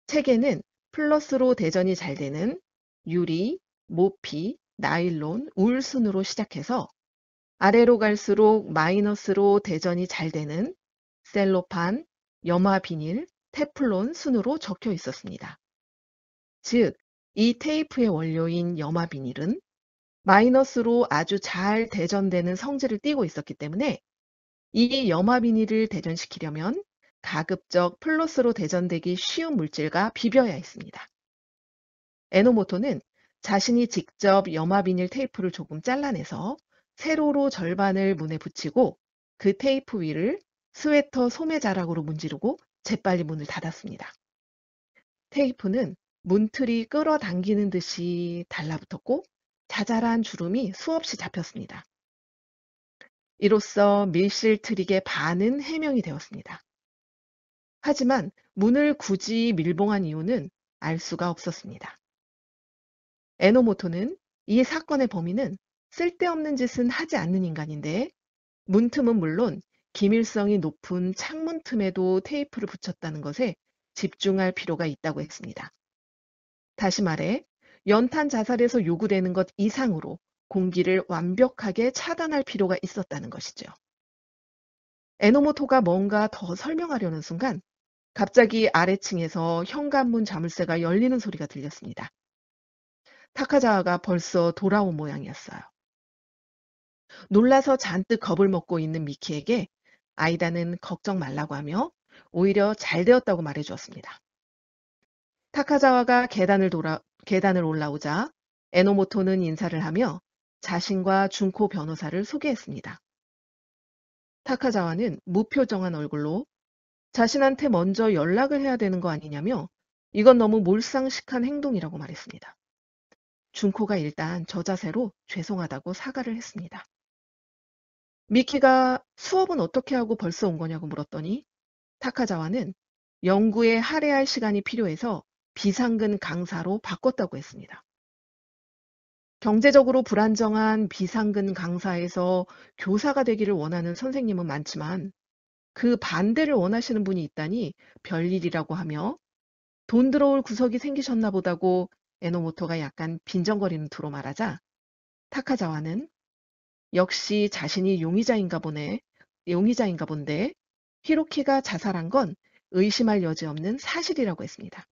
책에는 플러스로 대전이 잘 되는 유리, 모피, 나일론, 울 순으로 시작해서 아래로 갈수록 마이너스로 대전이 잘 되는 셀로판, 염화 비닐, 테플론 순으로 적혀 있었습니다. 즉, 이 테이프의 원료인 염화 비닐은 마이너스로 아주 잘 대전되는 성질을 띠고 있었기 때문에 이 염화 비닐을 대전시키려면 가급적 플러스로 대전되기 쉬운 물질과 비벼야 했습니다. 에노모토는 자신이 직접 염화 비닐 테이프를 조금 잘라내서 세로로 절반을 문에 붙이고 그 테이프 위를 스웨터 소매 자락으로 문지르고 재빨리 문을 닫았습니다. 테이프는 문틀이 끌어당기는 듯이 달라붙었고 자잘한 주름이 수없이 잡혔습니다. 이로써 밀실 트릭의 반은 해명이 되었습니다. 하지만 문을 굳이 밀봉한 이유는 알 수가 없었습니다. 에노모토는 이 사건의 범인은 쓸데없는 짓은 하지 않는 인간인데 문틈은 물론 기밀성이 높은 창문 틈에도 테이프를 붙였다는 것에 집중할 필요가 있다고 했습니다. 다시 말해 연탄 자살에서 요구되는 것 이상으로 공기를 완벽하게 차단할 필요가 있었다는 것이죠. 에노모토가 뭔가 더 설명하려는 순간 갑자기 아래층에서 현관문 자물쇠가 열리는 소리가 들렸습니다. 타카자와가 벌써 돌아온 모양이었어요. 놀라서 잔뜩 겁을 먹고 있는 미키에게 아이다는 걱정 말라고 하며 오히려 잘 되었다고 말해주었습니다. 타카자와가 계단을, 돌아, 계단을 올라오자 에노모토는 인사를 하며 자신과 준코 변호사를 소개했습니다. 타카자와는 무표정한 얼굴로 자신한테 먼저 연락을 해야 되는 거 아니냐며 이건 너무 몰상식한 행동이라고 말했습니다. 준코가 일단 저 자세로 죄송하다고 사과를 했습니다. 미키가 수업은 어떻게 하고 벌써 온 거냐고 물었더니 타카자와는 연구에 할애할 시간이 필요해서 비상근 강사로 바꿨다고 했습니다. 경제적으로 불안정한 비상근 강사에서 교사가 되기를 원하는 선생님은 많지만 그 반대를 원하시는 분이 있다니 별일이라고 하며 돈 들어올 구석이 생기셨나 보다고 에노모토가 약간 빈정거리는 투로 말하자 타카자와는 역시 자신이 용의자인가 보네 용의자인가 본데 히로키가 자살한 건 의심할 여지 없는 사실이라고 했습니다.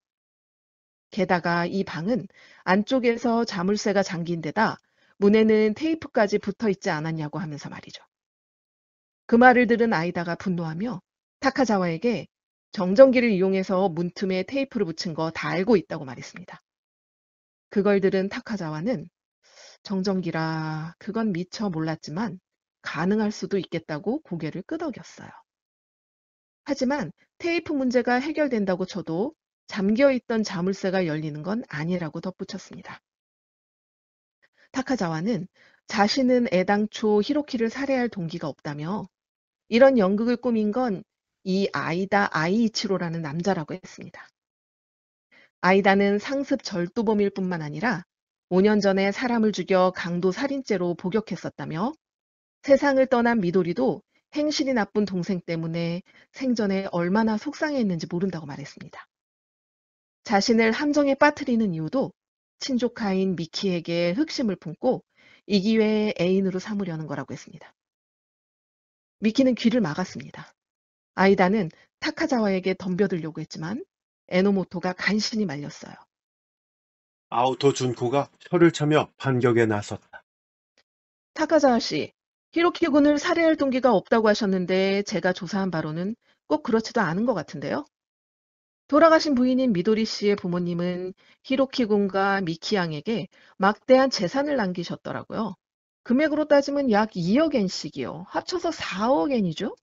게다가 이 방은 안쪽에서 자물쇠가 잠긴 데다 문에는 테이프까지 붙어 있지 않았냐고 하면서 말이죠. 그 말을 들은 아이다가 분노하며 타카자와에게 정전기를 이용해서 문틈에 테이프를 붙인 거 다 알고 있다고 말했습니다. 그걸 들은 타카자와는 정전기라 그건 미처 몰랐지만 가능할 수도 있겠다고 고개를 끄덕였어요. 하지만 테이프 문제가 해결된다고 쳐도 잠겨있던 자물쇠가 열리는 건 아니라고 덧붙였습니다. 타카자와는 자신은 애당초 히로키를 살해할 동기가 없다며 이런 연극을 꾸민 건 이 아이다 아이이치로라는 남자라고 했습니다. 아이다는 상습 절도범일 뿐만 아니라 5년 전에 사람을 죽여 강도 살인죄로 복역했었다며 세상을 떠난 미도리도 행실이 나쁜 동생 때문에 생전에 얼마나 속상해했는지 모른다고 말했습니다. 자신을 함정에 빠뜨리는 이유도 친족하인 미키에게 흑심을 품고 이 기회에 애인으로 삼으려는 거라고 했습니다. 미키는 귀를 막았습니다. 아이다는 타카자와에게 덤벼들려고 했지만 에노모토가 간신히 말렸어요. 아우토 준코가 혀를 차며 반격에 나섰다. 타카자와 씨, 히로키 군을 살해할 동기가 없다고 하셨는데 제가 조사한 바로는 꼭 그렇지도 않은 것 같은데요? 돌아가신 부인인 미도리 씨의 부모님은 히로키 군과 미키 양에게 막대한 재산을 남기셨더라고요. 금액으로 따지면 약 2억 엔씩이요. 합쳐서 4억 엔이죠?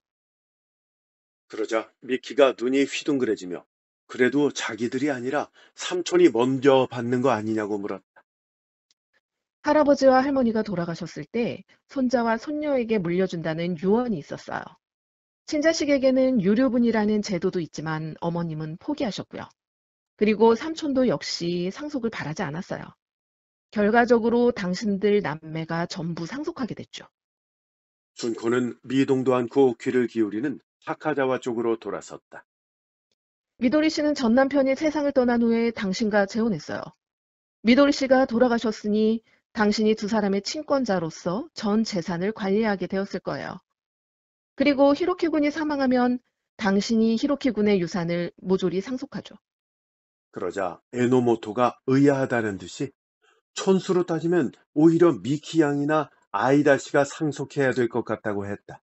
그러자 미키가 눈이 휘둥그레지며 그래도 자기들이 아니라 삼촌이 먼저 받는 거 아니냐고 물었다. 할아버지와 할머니가 돌아가셨을 때 손자와 손녀에게 물려준다는 유언이 있었어요. 친자식에게는 유류분이라는 제도도 있지만 어머님은 포기하셨고요. 그리고 삼촌도 역시 상속을 바라지 않았어요. 결과적으로 당신들 남매가 전부 상속하게 됐죠. 준코는 미동도 않고 그 귀를 기울이는 사카자와 쪽으로 돌아섰다. 미도리 씨는 전 남편이 세상을 떠난 후에 당신과 재혼했어요. 미도리 씨가 돌아가셨으니 당신이 두 사람의 친권자로서 전 재산을 관리하게 되었을 거예요. 그리고 히로키 군이 사망하면 당신이 히로키 군의 유산을 모조리 상속하죠. 그러자 에노모토가 의아하다는 듯이 촌수로 따지면 오히려 미키 양이나 아이다 씨가 상속해야 될 것 같다고 했다.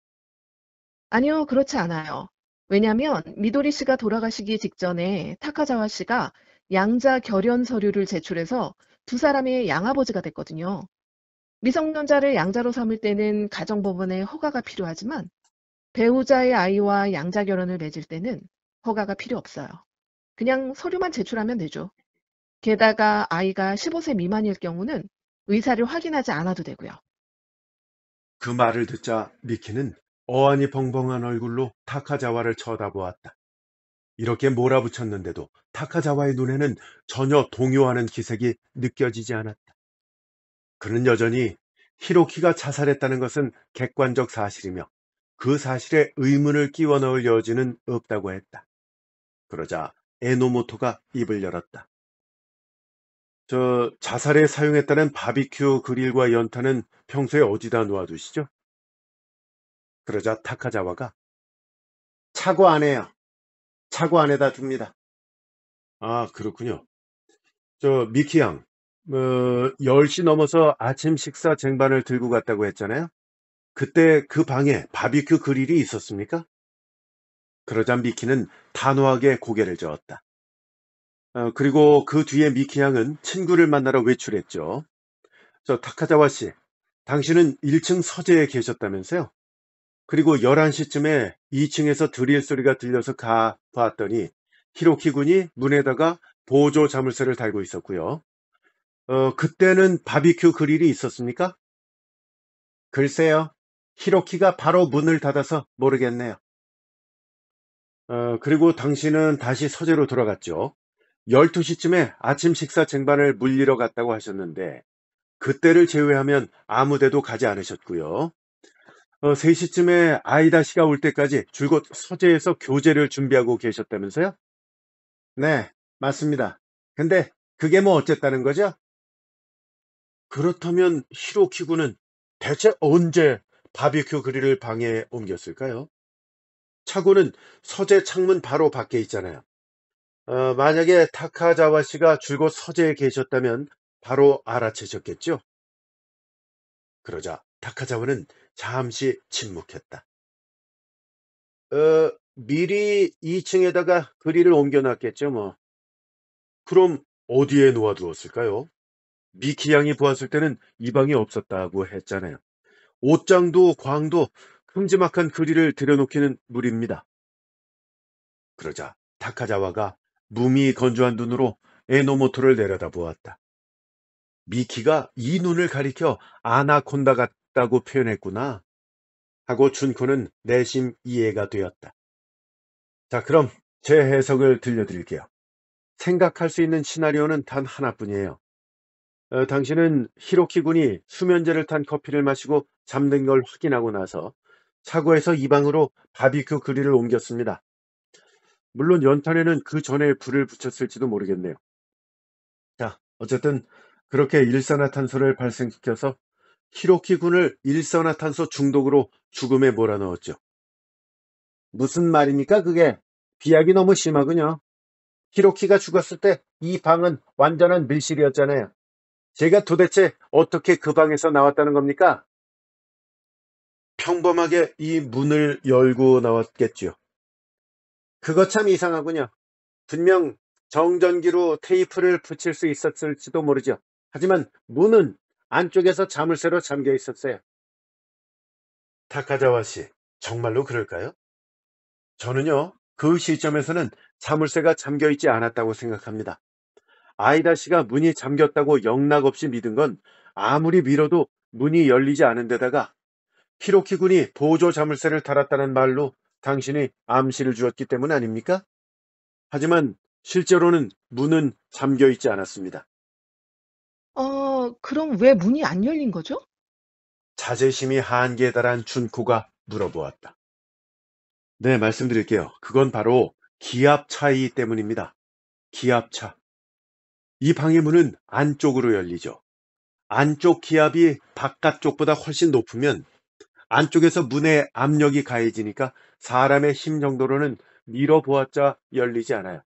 아니요, 그렇지 않아요. 왜냐하면 미도리 씨가 돌아가시기 직전에 타카자와 씨가 양자 결연 서류를 제출해서 두 사람의 양아버지가 됐거든요. 미성년자를 양자로 삼을 때는 가정법원의 허가가 필요하지만 배우자의 아이와 양자 결혼을 맺을 때는 허가가 필요 없어요. 그냥 서류만 제출하면 되죠. 게다가 아이가 15세 미만일 경우는 의사를 확인하지 않아도 되고요. 그 말을 듣자 미키는 어안이 벙벙한 얼굴로 타카자와를 쳐다보았다. 이렇게 몰아붙였는데도 타카자와의 눈에는 전혀 동요하는 기색이 느껴지지 않았다. 그는 여전히 히로키가 자살했다는 것은 객관적 사실이며 그 사실에 의문을 끼워 넣을 여지는 없다고 했다. 그러자 에노모토가 입을 열었다. 저 자살에 사용했다는 바비큐 그릴과 연탄은 평소에 어디다 놓아두시죠? 그러자 타카자와가 차고 안에요. 차고 안에다 둡니다. 아 그렇군요. 저 미키양, 어, 뭐, 10시 넘어서 아침 식사 쟁반을 들고 갔다고 했잖아요? 그때 그 방에 바비큐 그릴이 있었습니까? 그러자 미키는 단호하게 고개를 저었다. 어, 그리고 그 뒤에 미키 양은 친구를 만나러 외출했죠. 저 타카자와 씨, 당신은 1층 서재에 계셨다면서요? 그리고 11시쯤에 2층에서 드릴 소리가 들려서 가 봤더니 히로키 군이 문에다가 보조 자물쇠를 달고 있었고요. 어, 그때는 바비큐 그릴이 있었습니까? 글쎄요. 히로키가 바로 문을 닫아서 모르겠네요. 어, 그리고 당신은 다시 서재로 돌아갔죠. 12시쯤에 아침 식사 쟁반을 물리러 갔다고 하셨는데 그때를 제외하면 아무데도 가지 않으셨고요. 어, 3시쯤에 아이다 씨가 올 때까지 줄곧 서재에서 교재를 준비하고 계셨다면서요? 네, 맞습니다. 근데 그게 뭐 어쨌다는 거죠? 그렇다면 히로키군은 대체 언제 바비큐 그릴을 방에 옮겼을까요? 차고는 서재 창문 바로 밖에 있잖아요. 어, 만약에 타카자와 씨가 줄곧 서재에 계셨다면 바로 알아채셨겠죠? 그러자 타카자와는 잠시 침묵했다. 어, 미리 2층에다가 그릴을 옮겨놨겠죠, 뭐. 그럼 어디에 놓아두었을까요? 미키 양이 보았을 때는 이 방이 없었다고 했잖아요. 옷장도 광도 큼지막한 그리를 들여놓기는 무리입니다. 그러자 타카자와가 무미 건조한 눈으로 에노모토를 내려다보았다. 미키가 이 눈을 가리켜 아나콘다 같다고 표현했구나 하고 준코는 내심 이해가 되었다. 자 그럼 제 해석을 들려드릴게요. 생각할 수 있는 시나리오는 단 하나뿐이에요. 어, 당신은 히로키 군이 수면제를 탄 커피를 마시고 잠든 걸 확인하고 나서 차고에서 이 방으로 바비큐 그릴을 옮겼습니다. 물론 연탄에는 그 전에 불을 붙였을지도 모르겠네요. 자, 어쨌든 그렇게 일산화탄소를 발생시켜서 히로키 군을 일산화탄소 중독으로 죽음에 몰아넣었죠. 무슨 말입니까 그게? 비약이 너무 심하군요. 히로키가 죽었을 때 이 방은 완전한 밀실이었잖아요. 제가 도대체 어떻게 그 방에서 나왔다는 겁니까? 평범하게 이 문을 열고 나왔겠죠 그거 참 이상하군요. 분명 정전기로 테이프를 붙일 수 있었을지도 모르죠. 하지만 문은 안쪽에서 자물쇠로 잠겨 있었어요. 타카자와 씨, 정말로 그럴까요? 저는요, 그 시점에서는 자물쇠가 잠겨 있지 않았다고 생각합니다. 아이다 씨가 문이 잠겼다고 영락 없이 믿은 건 아무리 밀어도 문이 열리지 않은 데다가 히로키 군이 보조 자물쇠를 달았다는 말로 당신이 암시를 주었기 때문 아닙니까? 하지만 실제로는 문은 잠겨 있지 않았습니다. 어, 그럼 왜 문이 안 열린 거죠? 자제심이 한계에 달한 준코가 물어보았다. 네, 말씀드릴게요. 그건 바로 기압 차이 때문입니다. 기압 차. 이 방의 문은 안쪽으로 열리죠. 안쪽 기압이 바깥쪽보다 훨씬 높으면 안쪽에서 문에 압력이 가해지니까 사람의 힘 정도로는 밀어보았자 열리지 않아요.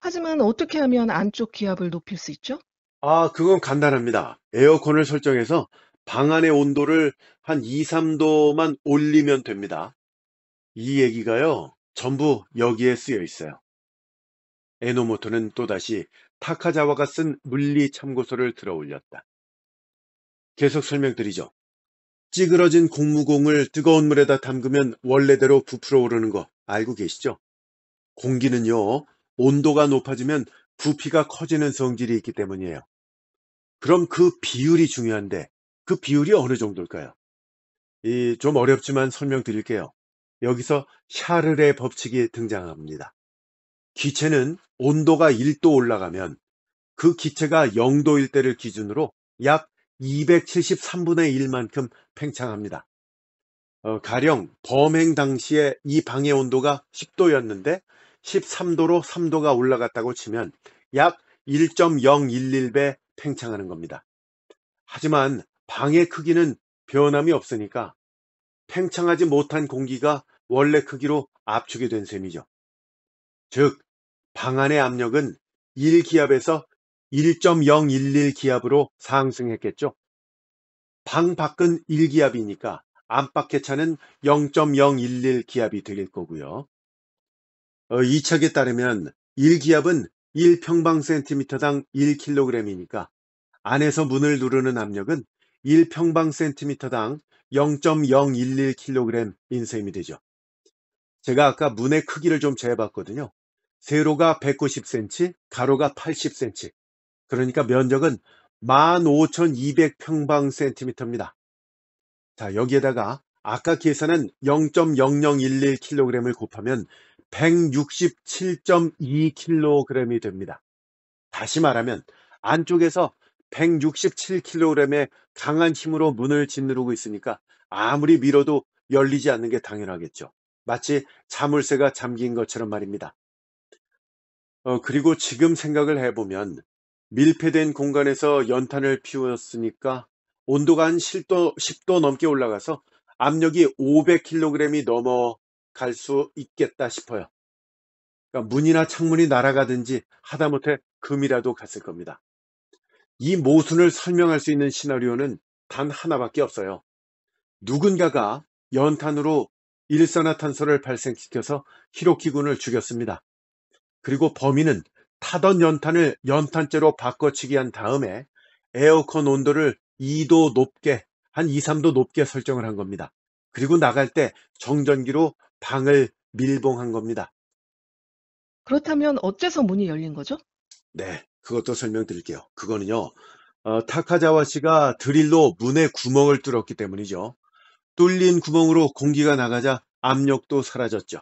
하지만 어떻게 하면 안쪽 기압을 높일 수 있죠? 아, 그건 간단합니다. 에어컨을 설정해서 방 안의 온도를 한 2, 3도만 올리면 됩니다. 이 얘기가요, 전부 여기에 쓰여 있어요. 에노모토는 또다시 타카자와가 쓴 물리 참고서를 들어 올렸다. 계속 설명드리죠. 찌그러진 공무공을 뜨거운 물에다 담그면 원래대로 부풀어 오르는 거 알고 계시죠? 공기는요, 온도가 높아지면 부피가 커지는 성질이 있기 때문이에요. 그럼 그 비율이 중요한데 그 비율이 어느 정도일까요? 이좀 어렵지만 설명드릴게요. 여기서 샤르레 법칙이 등장합니다. 기체는 온도가 1도 올라가면 그 기체가 0도일 대를 기준으로 약 273분의 1만큼 팽창합니다. 어, 가령 범행 당시에 이 방의 온도가 10도였는데 13도로 3도가 올라갔다고 치면 약 1.011배 팽창하는 겁니다. 하지만 방의 크기는 변함이 없으니까 팽창하지 못한 공기가 원래 크기로 압축이 된 셈이죠. 즉 방안의 압력은 1기압에서 1.011기압으로 상승했겠죠. 방 밖은 1기압이니까 안팎의 차는 0.011기압이 되길 거고요. 어, 이 책에 따르면 1기압은 1평방센티미터당 1kg이니까 안에서 문을 누르는 압력은 1평방센티미터당 0.011kg인 셈이 되죠. 제가 아까 문의 크기를 좀 재봤거든요. 세로가 190cm, 가로가 80cm. 그러니까 면적은 15,200평방센티미터입니다. 자, 여기에다가 아까 계산한 0.0011kg을 곱하면 167.2kg이 됩니다. 다시 말하면 안쪽에서 167kg의 강한 힘으로 문을 짓누르고 있으니까 아무리 밀어도 열리지 않는 게 당연하겠죠. 마치 자물쇠가 잠긴 것처럼 말입니다. 어, 그리고 지금 생각을 해보면 밀폐된 공간에서 연탄을 피웠으니까 온도가 한 10도, 10도 넘게 올라가서 압력이 500kg이 넘어갈 수 있겠다 싶어요. 그러니까 문이나 창문이 날아가든지 하다못해 금이라도 갔을 겁니다. 이 모순을 설명할 수 있는 시나리오는 단 하나밖에 없어요. 누군가가 연탄으로 일산화탄소를 발생시켜서 히로키 군을 죽였습니다. 그리고 범인은 타던 연탄을 연탄재로 바꿔치기 한 다음에 에어컨 온도를 2도 높게 한 2, 3도 높게 설정을 한 겁니다. 그리고 나갈 때 정전기로 방을 밀봉한 겁니다. 그렇다면 어째서 문이 열린 거죠? 네, 그것도 설명드릴게요. 그거는요. 어, 타카자와 씨가 드릴로 문에 구멍을 뚫었기 때문이죠. 뚫린 구멍으로 공기가 나가자 압력도 사라졌죠.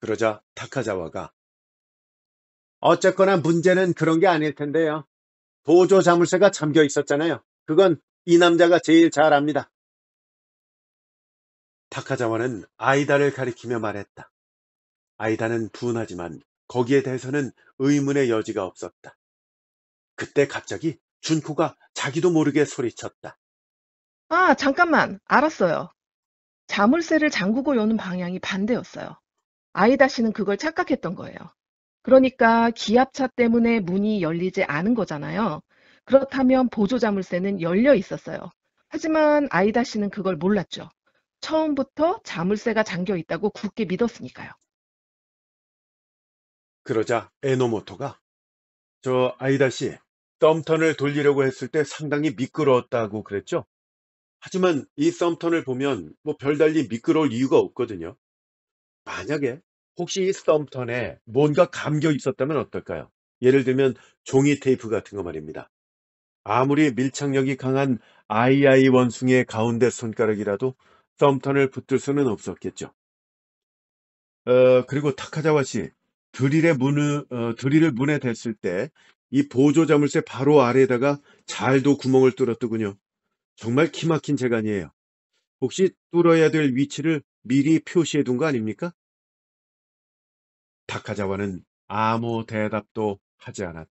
그러자 타카자와가 어쨌거나 문제는 그런 게 아닐 텐데요. 보조 자물쇠가 잠겨 있었잖아요. 그건 이 남자가 제일 잘 압니다. 타카자와는 아이다를 가리키며 말했다. 아이다는 분하지만 거기에 대해서는 의문의 여지가 없었다. 그때 갑자기 준코가 자기도 모르게 소리쳤다. 아, 잠깐만. 알았어요. 자물쇠를 잠그고 여는 방향이 반대였어요. 아이다 씨는 그걸 착각했던 거예요. 그러니까 기압차 때문에 문이 열리지 않은 거잖아요. 그렇다면 보조 자물쇠는 열려 있었어요. 하지만 아이다 씨는 그걸 몰랐죠. 처음부터 자물쇠가 잠겨 있다고 굳게 믿었으니까요. 그러자 에노모토가 저 아이다 씨 썸턴을 돌리려고 했을 때 상당히 미끄러웠다고 그랬죠? 하지만 이 썸턴을 보면 뭐 별달리 미끄러울 이유가 없거든요. 만약에 혹시 이스턴에 뭔가 감겨 있었다면 어떨까요? 예를 들면 종이 테이프 같은 거 말입니다. 아무리 밀착력이 강한 아이아이 원숭이의 가운데 손가락이라도 썸턴을 붙들 수는 없었겠죠. 어, 그리고 타카자와 씨, 드릴의 문을, 어, 드릴을 문에 댔을 때 이 보조 자물쇠 바로 아래에다가 잘도 구멍을 뚫었더군요. 정말 키막힌 재간이에요. 혹시 뚫어야 될 위치를 미리 표시해 둔 거 아닙니까? 다카자와는 아무 대답도 하지 않았다.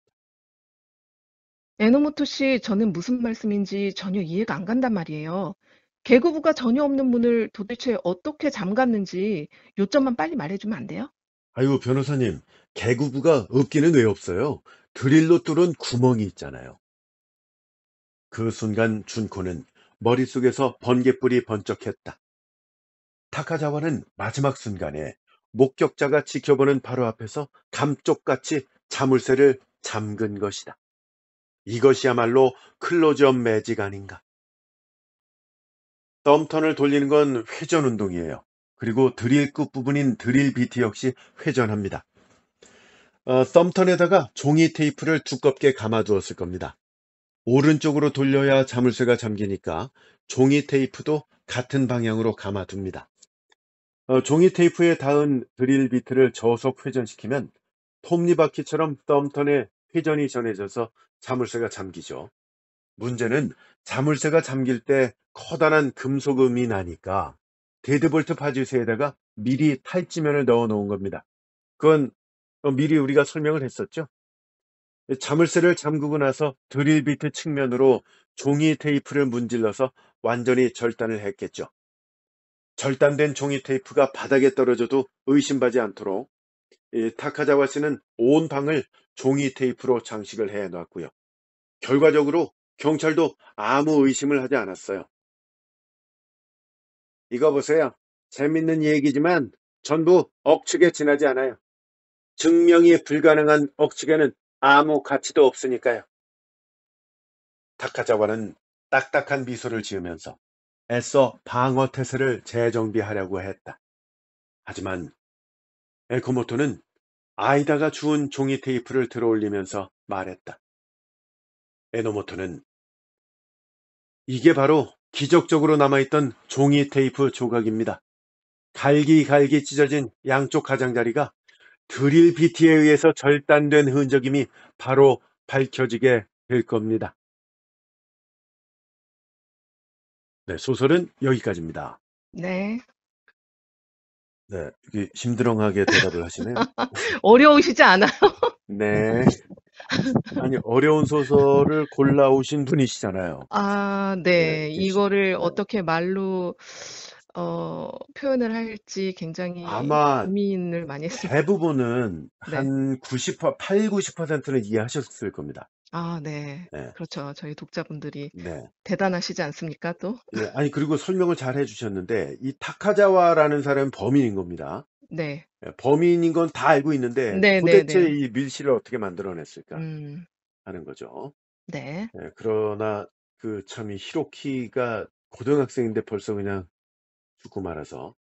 에노모토 씨, 저는 무슨 말씀인지 전혀 이해가 안 간단 말이에요. 개구부가 전혀 없는 문을 도대체 어떻게 잠갔는지 요점만 빨리 말해주면 안 돼요? 아이고, 변호사님, 개구부가 없기는 왜 없어요? 드릴로 뚫은 구멍이 있잖아요. 그 순간 준코는 머릿속에서 번갯불이 번쩍했다. 타카자와는 마지막 순간에 목격자가 지켜보는 바로 앞에서 감쪽같이 자물쇠를 잠근 것이다. 이것이야말로 클로즈업 매직 아닌가. 덤턴을 돌리는 건 회전 운동이에요. 그리고 드릴 끝부분인 드릴 비트 역시 회전합니다. 어, 덤턴에다가 종이 테이프를 두껍게 감아두었을 겁니다. 오른쪽으로 돌려야 자물쇠가 잠기니까 종이 테이프도 같은 방향으로 감아둡니다. 어, 종이 테이프에 닿은 드릴 비트를 저속 회전시키면 톱니바퀴처럼 덤턴에 회전이 전해져서 자물쇠가 잠기죠. 문제는 자물쇠가 잠길 때 커다란 금속음이 나니까 데드볼트 파지수에다가 미리 탈지면을 넣어 놓은 겁니다. 그건 어, 미리 우리가 설명을 했었죠. 자물쇠를 잠그고 나서 드릴 비트 측면으로 종이 테이프를 문질러서 완전히 절단을 했겠죠. 절단된 종이 테이프가 바닥에 떨어져도 의심받지 않도록 타카자와 씨는 온 방을 종이 테이프로 장식을 해 놨고요. 결과적으로 경찰도 아무 의심을 하지 않았어요. 이거 보세요. 재밌는 얘기지만 전부 억측에 지나지 않아요. 증명이 불가능한 억측에는 아무 가치도 없으니까요. 타카자와는 딱딱한 미소를 지으면서 애써 방어태세를 재정비하려고 했다. 하지만 에코모토는 아이다가 주운 종이 테이프를 들어올리면서 말했다. 에노모토는 이게 바로 기적적으로 남아있던 종이 테이프 조각입니다. 갈기갈기 찢어진 양쪽 가장자리가 드릴 비티에 의해서 절단된 흔적임이 바로 밝혀지게 될 겁니다. 네, 소설은 여기까지입니다. 네. 네, 이게 심드렁하게 대답을 하시네요. 어려우시지 않아요? 네. 아니, 어려운 소설을 골라오신 분이시잖아요. 아, 네. 네. 그렇죠. 이거를 네. 어떻게 말로 어 표현을 할지 굉장히 아마 고민을 많이 했습니다. 대부분은 네. 한90% 80-90%는 이해하셨을 겁니다. 아 네. 네. 그렇죠. 저희 독자분들이 네. 대단하시지 않습니까 또? 네. 아니 그리고 설명을 잘해 주셨는데 이 타카자와라는 사람은 범인인 겁니다. 네. 예, 범인인 건 다 알고 있는데 네, 네, 도대체 네네이 밀실을 어떻게 만들어냈을까 음. 하는 거죠. 네. 예 그러나 그참이 히로키가 고등학생인데 벌써 그냥 죽고 말아서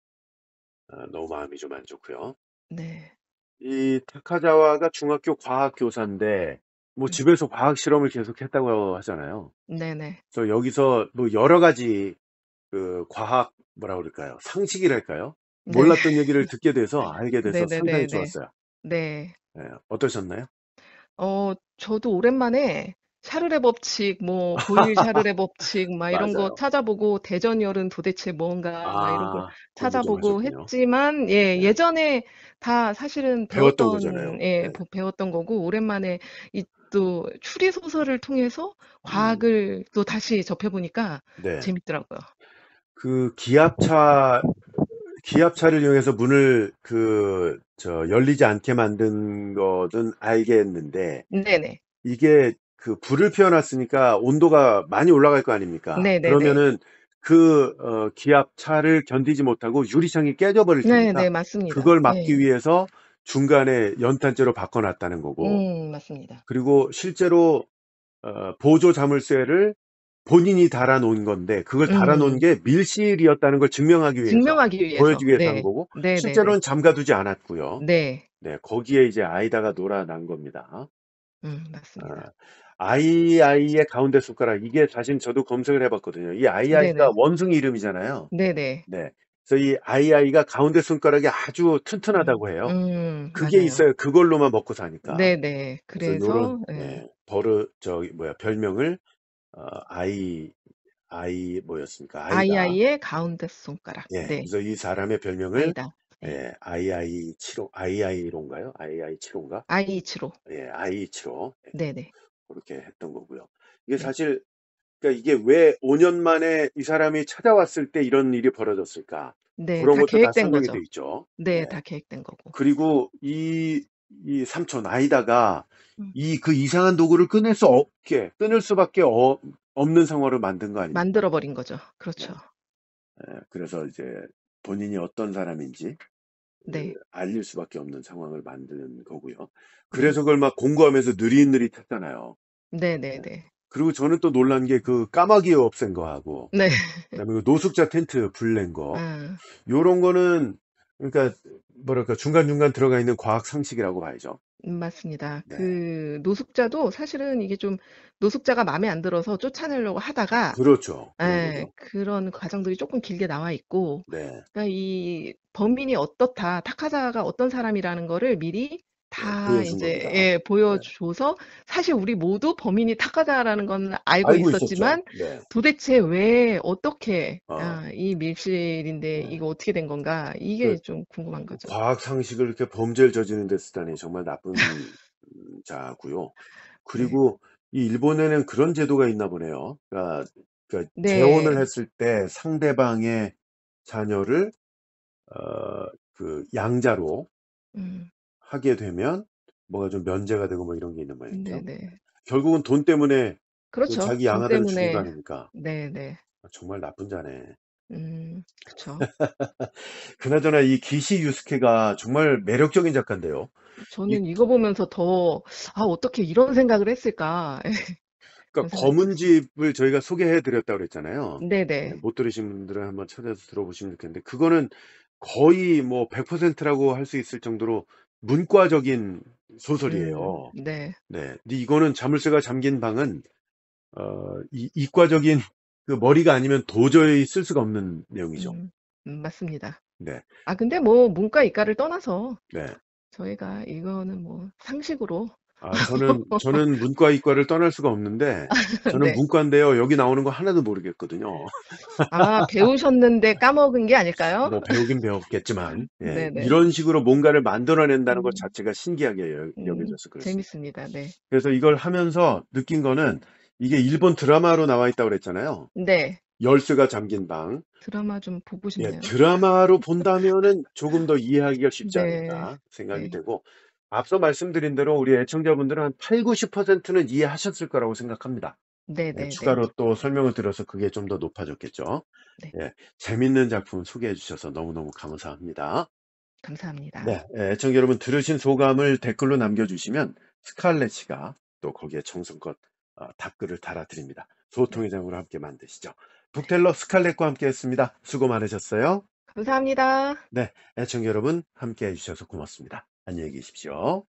어, 너무 마음이 좀 안 좋고요. 네. 이 타카자와가 중학교 과학 교사인데 뭐 음. 집에서 과학 실험을 계속했다고 하잖아요. 네네. 저 여기서 뭐 여러 가지 그 과학 뭐라 그럴까요? 상식이랄까요? 네. 몰랐던 얘기를 듣게 돼서 알게 돼서 상당히 네네네네. 좋았어요. 네. 예. 어떠셨나요? 어 저도 오랜만에 샤르레 법칙, 뭐 보일 샤르레 법칙 막 이런 거 맞아요. 찾아보고 대전 열은 도대체 뭔가 막 아, 이런 걸 아, 공부 좀 찾아보고 하셨군요. 했지만 예, 네. 예전에 다 사실은 배웠던 거잖아요. 배웠던 예, 네. 배웠던 거고 오랜만에 이 또 추리 소설을 통해서 음, 과학을 또 다시 접해보니까 네. 재밌더라고요. 그 기압차 기압차를 이용해서 문을 그 저 열리지 않게 만든 거는 알겠는데 네네. 이게 그 불을 피워놨으니까 온도가 많이 올라갈 거 아닙니까? 네네네. 네, 네. 그러면은 그 어, 기압 차를 견디지 못하고 유리창이 깨져버릴 네, 테니까 네네, 맞습니다. 그걸 막기 네. 위해서 중간에 연탄재로 바꿔놨다는 거고 음, 맞습니다. 그리고 실제로 어, 보조 자물쇠를 본인이 달아놓은 건데 그걸 음. 달아놓은 게 밀실이었다는 걸 증명하기 위해서, 증명하기 위해서. 보여주기 위해서 네. 한 거고 네네네. 실제로는 잠가두지 않았고요. 네. 네 거기에 이제 아이다가 놀아난 겁니다. 음, 맞습니다. 아, 아이아이의 가운데 숟가락 이게 사실 저도 검색을 해 봤거든요. 이 아이아이가 원숭이 이름이잖아요. 네네. 네. 그래서 이 아이아이가 가운데 손가락이 아주 튼튼하다고 해요. 음. 그게 맞아요. 있어요. 그걸로만 먹고 사니까. 네네. 그래서 그래서 예. 네, 버릇 저기 뭐야 별명을 어 아이 아이 뭐였습니까? 아이다. 아이아이의 가운데 손가락. 예. 네. 그래서 이 사람의 별명을 아이다. 네. 예, 아이아이 75 아이아이로인가요? 아이아이 치로인가 아이치로. 예, 아이 치로. 예. 네네. 그렇게 했던 거고요. 이게 네. 사실 그러니까 이게 왜 5년 만에 이 사람이 찾아왔을 때 이런 일이 벌어졌을까? 네, 그런 다 것도 다 계획된 설이 거죠. 있죠. 네, 네. 다 계획된 거고. 그리고 이, 이 삼촌 아이다가 음. 이그 이상한 도구를 끊을 수 없게 끊을 수밖에 어- 없는 상황을 만든 거 아닙니까? 만들어버린 거죠. 그렇죠. 예, 그래서 이제 본인이 어떤 사람인지 그 네. 알릴 수밖에 없는 상황을 만드는 거고요. 음. 그래서 그걸 막 공구하면서 느릿느릿 했잖아요. 어. 네네네. 그리고 저는 또 놀란 게 그 까마귀 없앤 거하고 네. 그다음에 그 노숙자 텐트 불낸 거 음. 요런 거는 그러니까 뭐랄까 중간중간 들어가 있는 과학 상식이라고 봐야죠. 음, 맞습니다. 네. 그 노숙자도 사실은 이게 좀 노숙자가 마음에 안 들어서 쫓아내려고 하다가 그렇죠. 예, 그런 그런 과정들이 조금 길게 나와 있고, 네. 그러니까 이 범인이 어떻다, 타카자가 어떤 사람이라는 거를 미리 네, 다 보여준 이제 예, 네. 보여줘서 사실 우리 모두 범인이 탁하다라는건 알고, 알고 있었지만 네. 도대체 왜 어떻게 아. 아, 이 밀실인데 네. 이거 어떻게 된 건가 이게 그좀 궁금한 거죠. 과학 상식을 이렇게 범죄를 저지는데 쓰다니 정말 나쁜 자고요. 그리고 이 일본에는 그런 제도가 있나 보네요. 그러니까, 그러니까 네, 재혼을 했을 때 상대방의 자녀를 어, 그 양자로 음. 하게 되면 뭐가 좀 면제가 되고 뭐 이런 게 있는 모양이죠. 네네. 네. 결국은 돈 때문에 그 그렇죠 자기 양아들을 죽인 거때 아닙니까? 네네. 정말 나쁜 자네. 음, 그쵸. 그나저나 이 기시 유스케가 정말 매력적인 작가인데요. 저는 이거 보면서 더, 아, 어떻게 이런 생각을 했을까? 그러니까 검은 집을 저희가 소개해 드렸다고 그랬잖아요. 네네. 네. 네, 못 들으신 분들은 한번 찾아서 들어보시면 좋겠는데 그거는 거의 뭐 100%라고 할 수 있을 정도로 문과적인 소설이에요. 음, 네. 네. 근데 이거는 자물쇠가 잠긴 방은 어, 이, 이과적인 그 머리가 아니면 도저히 쓸 수가 없는 내용이죠. 음, 음, 맞습니다. 네. 아 근데 뭐 문과 이과를 떠나서 네. 저희가 이거는 뭐 상식으로 아, 저는, 저는 문과 이과를 떠날 수가 없는데, 저는 네. 문과인데요. 여기 나오는 거 하나도 모르겠거든요. 아, 배우셨는데 까먹은 게 아닐까요? 뭐 배우긴 배웠겠지만, 예, 이런 식으로 뭔가를 만들어낸다는 것 음. 자체가 신기하게 여, 음, 겨져서 그렇습 재밌습니다. 네. 그래서 이걸 하면서 느낀 거는 이게 일본 드라마로 나와 있다고 그랬잖아요. 네. 열쇠가 잠긴 방. 드라마 좀 보고 예, 싶네요. 예, 드라마로 본다면은 조금 더 이해하기가 쉽지 네. 않을까 생각이 네. 되고, 앞서 말씀드린 대로 우리 애청자분들은 한 8, 90%는 이해하셨을 거라고 생각합니다. 네, 예, 네, 네 추가로 또 설명을 드려서 그게 좀 더 높아졌겠죠. 네, 예, 재밌는 작품 소개해 주셔서 너무너무 감사합니다. 감사합니다. 네, 예, 애청자 여러분 들으신 소감을 댓글로 남겨주시면 스칼렛 씨가 또 거기에 정성껏 어, 답글을 달아드립니다. 소통의 장으로 함께 만드시죠. 네. 북텔러 스칼렛과 함께했습니다. 수고 많으셨어요. 감사합니다. 네, 애청자 여러분 함께해 주셔서 고맙습니다. 안녕히 계십시오.